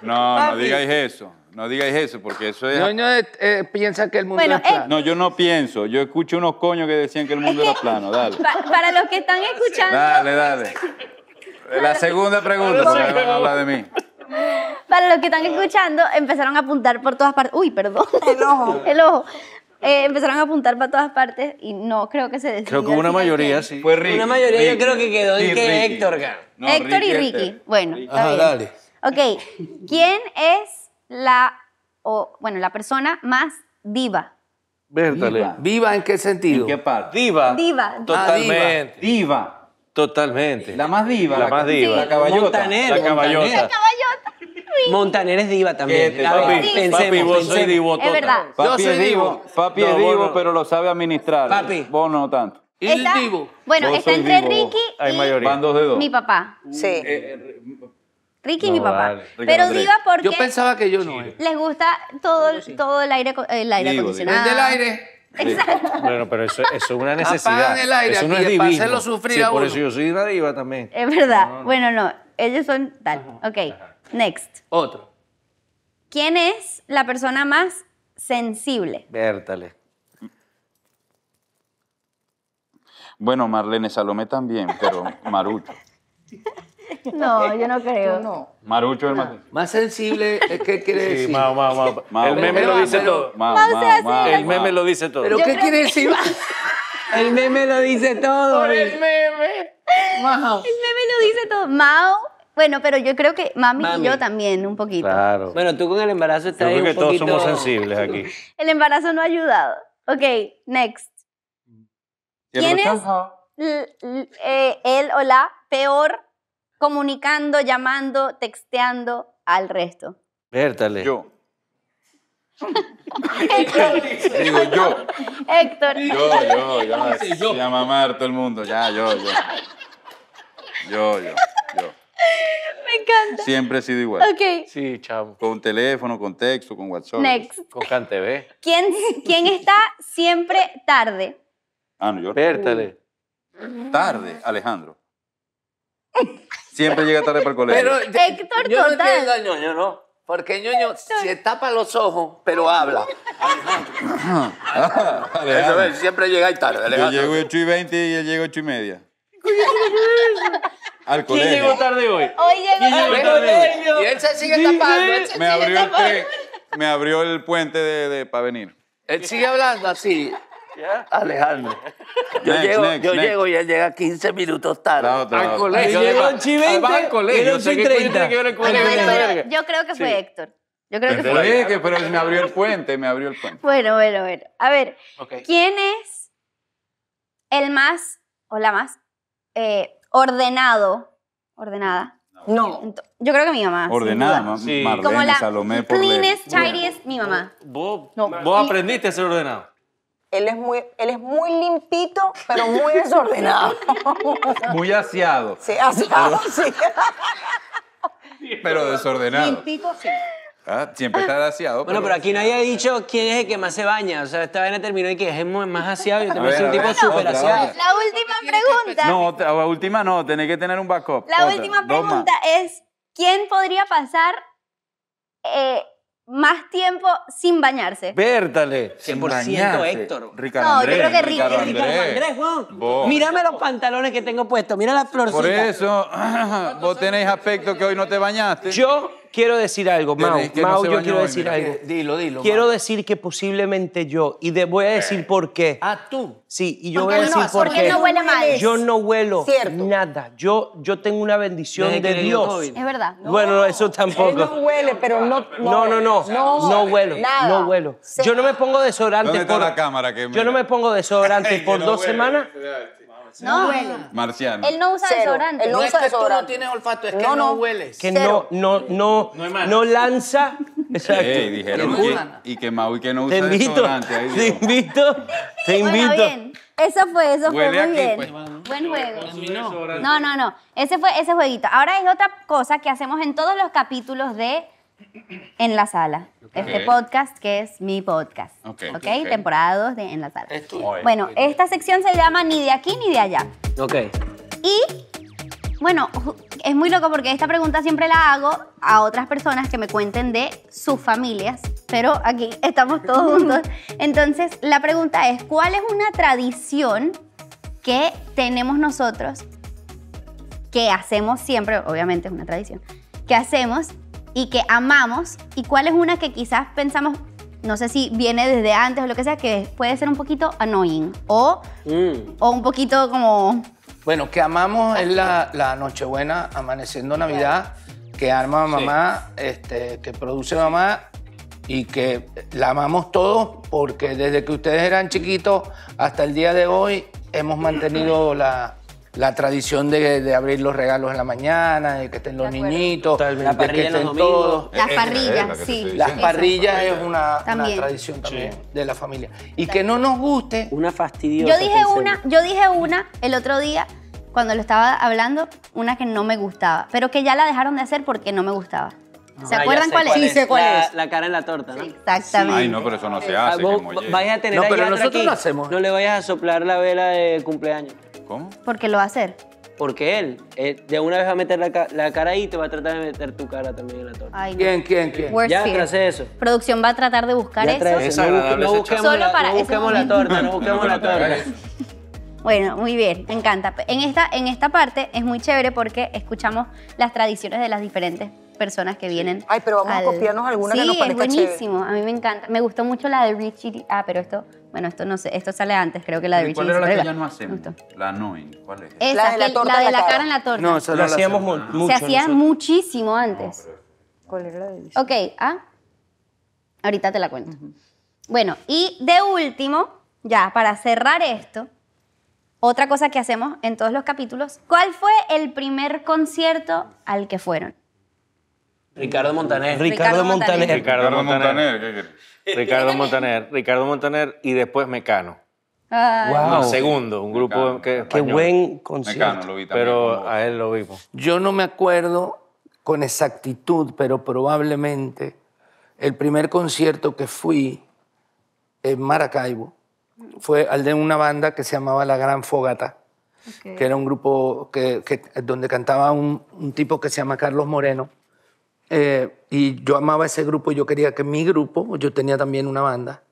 No, no digáis eso. No digáis eso, porque eso es. No eh, eh, piensa que el mundo plano. No, yo no pienso. Yo escucho unos coños que decían que el mundo era plano. Dale. para los que están escuchando. Dale, dale. La segunda pregunta, de mí. Para los que están escuchando, empezaron a apuntar por todas partes. Uy, perdón. El ojo. *laughs* El ojo. Eh, empezaron a apuntar para todas partes y no creo que se decidió. Creo que una mayoría sí. Fue Ricky. Una mayoría yo creo que quedó Héctor y Ricky. Este. Bueno, dale. Ok, ¿quién es la, o, bueno, la persona más diva. Vértale. Diva. ¿Viva en qué sentido? ¿En qué parte? Ah, diva. Totalmente. diva. Totalmente. La más diva. La, más diva. La caballota. La caballota. La Montaner es diva también. Este, papi, vos soy divo. Es verdad. Papi soy divo. Papi es divo, pero lo sabe administrar. Papi. Vos no tanto. el divo. Bueno, está entre Ricky y de dos. mi papá. Sí. Eh, eh, Ricky y mi papá. Pero André. diva porque. Yo pensaba que yo no. Eh. Les gusta todo, todo el aire, el aire acondicionado. El del aire. Exacto. *laughs* Bueno, pero eso, eso, es una necesidad. Apagan el aire divino. para hacerlo sufrir a uno. por eso yo soy una diva también. Es verdad. Bueno, no. Ellos son tal. Ok. Next. Otro. ¿Quién es la persona más sensible? Bértale. Bueno, Marlene Salomé también, pero Maruto. *laughs* *laughs* No, yo no creo. No. Marucho es más sensible. Más sensible, ¿eh? ¿qué quiere decir? Sí, ma, ma, El meme lo dice todo. El meme lo dice todo. ¿Pero qué quiere decir? *laughs* El meme lo dice todo. Por el meme. Mao. El meme lo dice todo. Mao. Bueno, pero yo creo que mami, y yo también un poquito. Claro. Bueno, tú con el embarazo estás yo creo que todos somos sensibles aquí. *laughs* El embarazo no ha ayudado. Ok, next. ¿Quién es eh, él o la peor comunicando, llamando, texteando al resto? Vértale. Yo. Digo yo. Héctor. Yo, yo, yo. yo. Ya mamar todo el mundo. Ya, yo, yo. Yo, yo, yo. Me encanta. Siempre he sido igual. Ok. Sí, chavo. Con teléfono, con texto, con WhatsApp. Next. Con CanTV. ¿Quién, ¿Quién está siempre tarde? Ah, no, yo. Vértale. Tarde, Alejandro. Siempre llega tarde para el colegio. Pero Héctor, yo total. no entiendo al ñoño, ¿no? Porque ñoño se tapa los ojos, pero habla. siempre llega tarde. Alejandro. Yo llego 8 y 20 y él llega 8 y media. Al colegio. ¿Quién llegó tarde hoy? Hoy llegó tarde. Y él se sigue tapando. me, abrió El, me abrió el puente de, de para venir. Él sigue hablando así. Alejandro. *laughs* Yo, llego, yo llego y llega 15 minutos tarde. Al colegio. Yo llego a Al colegio. Yo, le que yo creo que fue Héctor. Yo creo que fue Héctor. Pero me abrió el puente, me abrió el puente. Bueno, bueno, bueno. A ver, ¿quién es el más o la más eh, ordenado, ordenada? No. Yo creo que mi mamá. Ordenada, mamá. Sí. Como la Salomé. Cleanest, tidiest, mi mamá. no. vos aprendiste a ser ordenado él es muy, él es muy limpito, pero muy desordenado. *laughs* Muy aseado. Sí, aseado, sí. *laughs* Pero desordenado. Limpito, sí. Ah, siempre está aseado. Bueno, pero, aquí no ha dicho quién es el que más se baña. O sea, esta vaina terminó y que es más aseado. Yo también es un tipo súper aseado. La última pregunta. No, la última no, tenés que tener un backup. La última pregunta es: ¿quién podría pasar eh, más tiempo sin bañarse. Vértale. 100% Héctor. Ricardo No, yo creo que Ricardo Andrés. Mírame los pantalones que tengo puestos. Mira las florcitas. Por eso, *clears throat* vos tenés aspecto que hoy no te bañaste. Yo quiero decir algo, Mau. Mau, yo quiero decir algo. Eh, dilo, dilo. Quiero decir que posiblemente yo, y voy a eh. decir por qué. Ah, tú. Sí, y yo voy a decir por qué. No huele mal. Yo no huelo nada. Yo, yo tengo una bendición de Dios. Es verdad. Bueno, eso tampoco. no huele, pero no. No, no, no. No, no huelo. Nada. No huelo. Yo no me pongo desodorante. ¿Dónde está por, la cámara? Que yo no me pongo desodorante *laughs* por dos semanas. No. Huele. Marciano. Él no usa desodorante. Él no, usa es que tú no tienes olfato, es que no, no hueles. Que no, no, no, no, lanza. Exacto. dijeron y que Maui que no usa te invito, desodorante. te invito, te invito. Eso fue, eso fue muy bien. Pues. Buen juego. No, no, no. Ese fue ese jueguito. Ahora es otra cosa que hacemos en todos los capítulos de en la sala. Este podcast que es mi podcast. Ok. okay. temporada 2 de En la sala. Bueno, esta sección se llama Ni de aquí ni de allá. Ok. Y bueno, es muy loco porque esta pregunta siempre la hago a otras personas que me cuenten de sus familias, pero aquí estamos todos juntos. *laughs* Entonces, la pregunta es, ¿cuál es una tradición que tenemos nosotros, que hacemos siempre, obviamente es una tradición, que hacemos y que amamos y cuál es una que quizás pensamos, no sé si viene desde antes o lo que sea, que puede ser un poquito annoying o, mm. o un poquito como... Bueno, que amamos es la, Nochebuena, amaneciendo Navidad, que arma mamá, este, que produce mamá y que la amamos todos porque desde que ustedes eran chiquitos hasta el día de hoy hemos mantenido la, la tradición de, abrir los regalos en la mañana, de que estén los niñitos, la de que estén Las parrillas, sí. Las parrillas es una, tradición también de la familia. Y que no nos guste. Una fastidiosa. Yo dije una, yo dije una el otro día, cuando lo estaba hablando, una que no me gustaba, pero que ya la dejaron de hacer porque no me gustaba. Ah, ¿Se acuerdan cuál es? Sí, cuál es. La, cara en la torta, ¿no? exactamente. Ay, no, pero eso no se ah, hace. no, pero nosotros lo hacemos. No le vayas a soplar la vela de cumpleaños. ¿Por qué lo va a hacer. Porque él, eh, de una vez va a meter la, cara ahí y te va a tratar de meter tu cara también en la torta. ¿Quién, quién, quién? ya trae eso. Producción va a tratar de buscar eso. No, busquemos, Solo la, para no la torta, no *laughs* busquemos la torta. Bueno, muy bien, me encanta. En esta, en esta parte es muy chévere porque escuchamos las tradiciones de las diferentes personas que vienen. Ay, pero vamos a copiarnos alguna que nos parezca Sí, es buenísimo. A mí me encanta. Me gustó mucho la de Richie. Ah, pero esto, bueno, esto no sé. Esto sale antes, creo que la de Richie. ¿Cuál era la que ya no hacemos? La Noin. ¿Cuál es? Esa, la de la, torta de cara. en la torta. No, la, hacíamos mucho. Se hacía muchísimo antes. ¿Cuál era la de Richie? Ok, ah. Ahorita te la cuento. Bueno, y de último, ya, para cerrar esto, otra cosa que hacemos en todos los capítulos, ¿cuál fue el primer concierto al que fueron? Ricardo Montaner. Ricardo Montaner. Ricardo Montaner. *laughs* Ricardo Montaner. Ricardo Montaner y después Mecano. Wow. No, segundo, un grupo que Qué buen concierto. Pero a él lo vimos. Yo no me acuerdo con exactitud, pero probablemente el primer concierto que fui en Maracaibo fue al de una banda que se llamaba La Gran Fogata. que era un grupo que, donde cantaba un, tipo que se llama Carlos Moreno, eh, y yo amaba ese grupo y yo quería que mi grupo, yo tenía también una banda,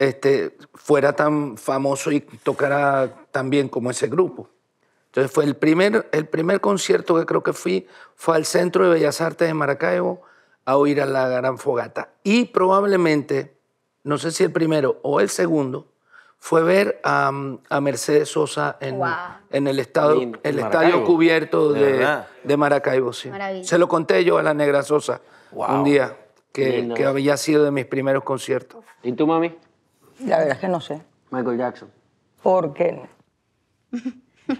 este, fuera tan famoso y tocara tan bien como ese grupo. Entonces fue el primer, el primer concierto que creo que fui, fue al Centro de Bellas Artes de Maracaibo a oír a la Gran Fogata. Y probablemente, no sé si el primero o el segundo, fue ver a, Mercedes Sosa en, el, estado, el estadio cubierto de, Maracaibo. Sí. Se lo conté yo a la Negra Sosa un día, que, había sido de mis primeros conciertos. ¿Y tú, mami? La verdad es que no sé. Michael Jackson. ¿Por qué?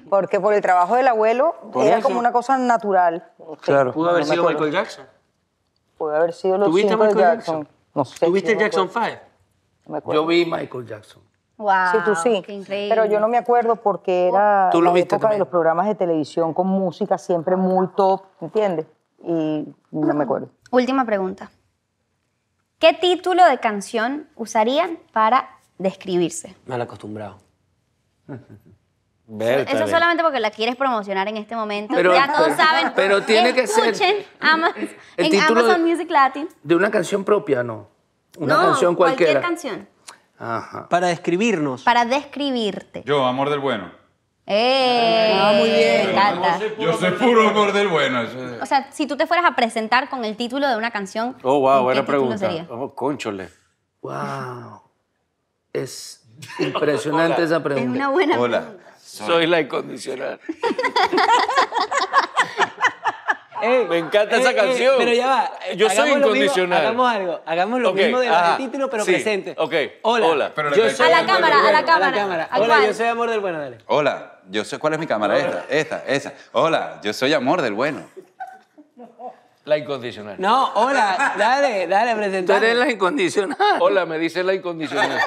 Porque por el trabajo del abuelo era como una cosa natural. ¿Pudo haber sido Michael Jackson? Pudo haber sido los ¿Tuviste Michael Jackson? ¿Tuviste Jackson 5? Yo vi Michael Jackson. Wow, sí, tú sí. Pero yo no me acuerdo porque era ¿Tú lo viste también? los programas de televisión con música siempre muy top, ¿entiendes? Y no me acuerdo. Última pregunta. ¿Qué título de canción usarían para describirse? Mal acostumbrado. Eso solamente porque la quieres promocionar en este momento. ya todos saben. Pero tiene que ser. Amazon, el título Amazon Music Latin. De una canción propia, no. Una canción cualquiera. Cualquier canción. Para describirnos. Para describirte. Yo, amor del bueno. ¡Eh! Ah, muy bien. Yo soy puro amor del bueno. O sea, si tú te fueras a presentar con el título de una canción. Oh, wow, buena pregunta. Sería? Oh, conchole. Wow. Es impresionante *laughs* esa pregunta. Es una buena Hola. Soy la incondicional. *laughs* Me encanta esa canción. pero ya va. Eh, yo soy incondicional. hagamos algo. Hagamos lo mismo del título, pero presente. ok. Hola. A la cámara, a la cámara. Hola, yo soy amor del bueno, dale. Hola, yo sé ¿Cuál es mi cámara? Esta, esta, esa. Hola, yo soy amor del bueno. La incondicional. No, hola, dale, dale, Tú eres la incondicional. Hola, me dice la incondicional.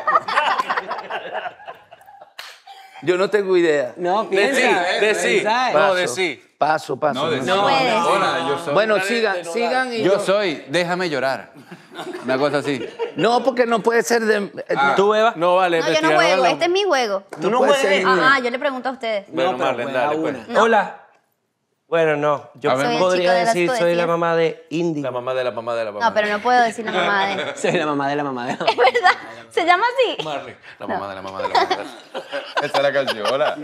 Yo no tengo idea. No, piensa. Decí, de No, sí. Paso, paso. No, no, yo soy. Bueno, sigan, sigan. Y yo, soy, déjame llorar. Una cosa así. No, porque no puede ser de. Eh, ah. ¿Tú, Eva? No, vale. yo no juego. Este es mi juego. Tú, no puedes juegues. Ajá, ah, yo le pregunto a ustedes. Bueno, pues, dale, pues. Hola. Bueno, no. Yo podría decir, soy la mamá de Indy. La mamá de la mamá de la mamá. No, pero no puedo decir la mamá de. *laughs* soy la mamá de la mamá de la mamá. *laughs* Es verdad. Se llama así. Marley. La mamá de la mamá de la mamá. *laughs* Esa es la canción. Hola.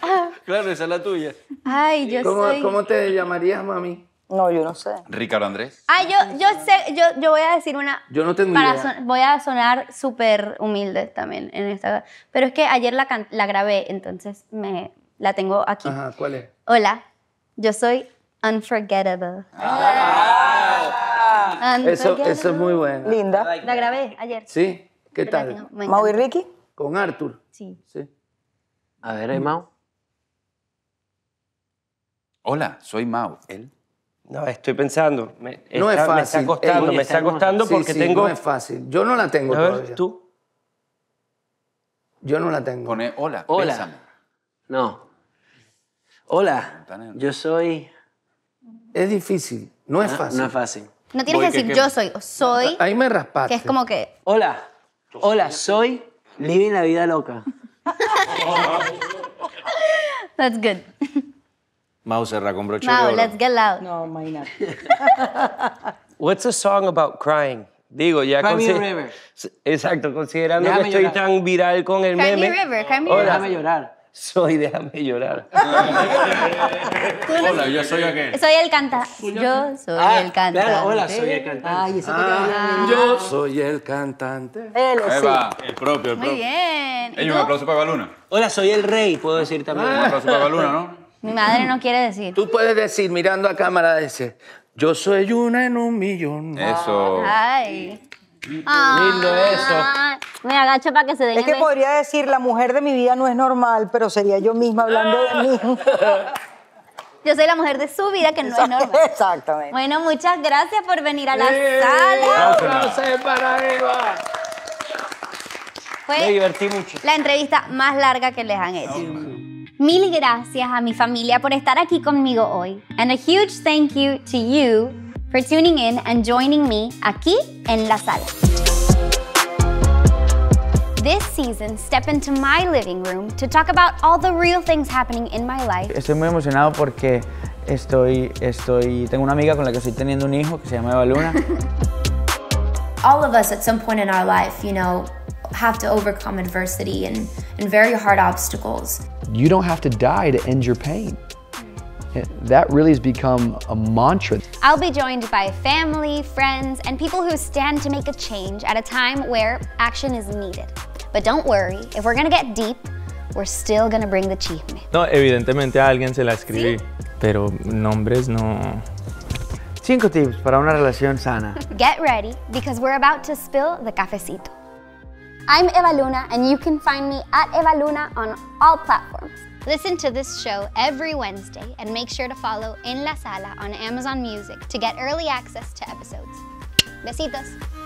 *laughs* claro, esa es la tuya. Ay, yo ¿Cómo, ¿Cómo te llamarías, mami? No, yo no sé. Ricardo Andrés. Ay, yo, yo sé, yo, yo voy a decir una. Yo no tengo idea. voy a sonar súper humilde también en esta. Pero es que ayer la, la grabé, entonces me la tengo aquí. Ajá, ¿cuál es? Hola, yo soy Unforgettable. Ah. Eso, eso es muy bueno. Linda. La grabé ayer. Sí, ¿qué tal? Mau y Ricky. Con Arthur. Sí. sí. A ver, Mau. Hola, soy Mau. Él. No, estoy pensando. no es fácil. Me está costando, me está, costando porque tengo. No es fácil. Yo no la tengo ¿Tú? Yo no la tengo. Pone hola. Hola. No. Hola. Yo soy. Es difícil. No es ah, fácil. No es fácil. No tienes que decir yo soy. Soy. Ahí me raspaste. Que es como que. Hola. Hola, soy Living la Vida Loca. *laughs* That's good. Mauserra con broche Mau, de oro. let's get loud. No, imagínate. *laughs* What's a song about crying? Digo, ya Cry me River. Exacto, considerando que estoy tan viral con el Cry me River, Cry me Hola. River. Déjame llorar. Soy Déjame llorar. *laughs* Hola, yo soy aquel. Soy el cantante. Yo soy ah, el cantante. Claro, hola, soy el cantante. Ay, eso ah, Yo soy el cantante. Él Ahí va, el propio, el propio. Muy bien. un aplauso para Valuna. Hola, soy el rey, puedo decir ah. también. Un aplauso para Valuna, ¿no? Mi madre no quiere decir. Tú puedes decir, mirando a cámara, dice, yo soy una en un millón. Eso. Ay. Lindo ah. eso. Me agacho para que se dejen. Es que podría decir, la mujer de mi vida no es normal, pero sería yo misma hablando de mí. *laughs* Yo soy la mujer de su vida, que no es normal. Exactamente. Bueno, muchas gracias por venir a la sala sala. Gracias. para Eva. Me divertí mucho. La entrevista más larga que les han hecho. Mil gracias a mi familia por estar aquí conmigo hoy. And a huge thank you to you for tuning in and joining me aquí en la sala. This season, step into my living room to talk about all the real things happening in my life. Estoy muy emocionado porque estoy, estoy, tengo una amiga con la que estoy teniendo un hijo que se llama Eva Luna. *laughs* all of us at some point in our life, you know, have to overcome adversity and, and very hard obstacles. You don't have to die to end your pain. That really has become a mantra. I'll be joined by family, friends, and people who stand to make a change at a time where action is needed. But don't worry, if we're gonna get deep, we're still gonna bring the chief. No, evidentemente a alguien se la escribí, ¿Sí? pero nombres no. Cinco tips para una relación sana. *laughs* Get ready, because we're about to spill the cafecito. I'm Eva Luna, and you can find me at Eva Luna on all platforms. Listen to this show every Wednesday and make sure to follow En La Sala on Amazon Music to get early access to episodes. Besitos!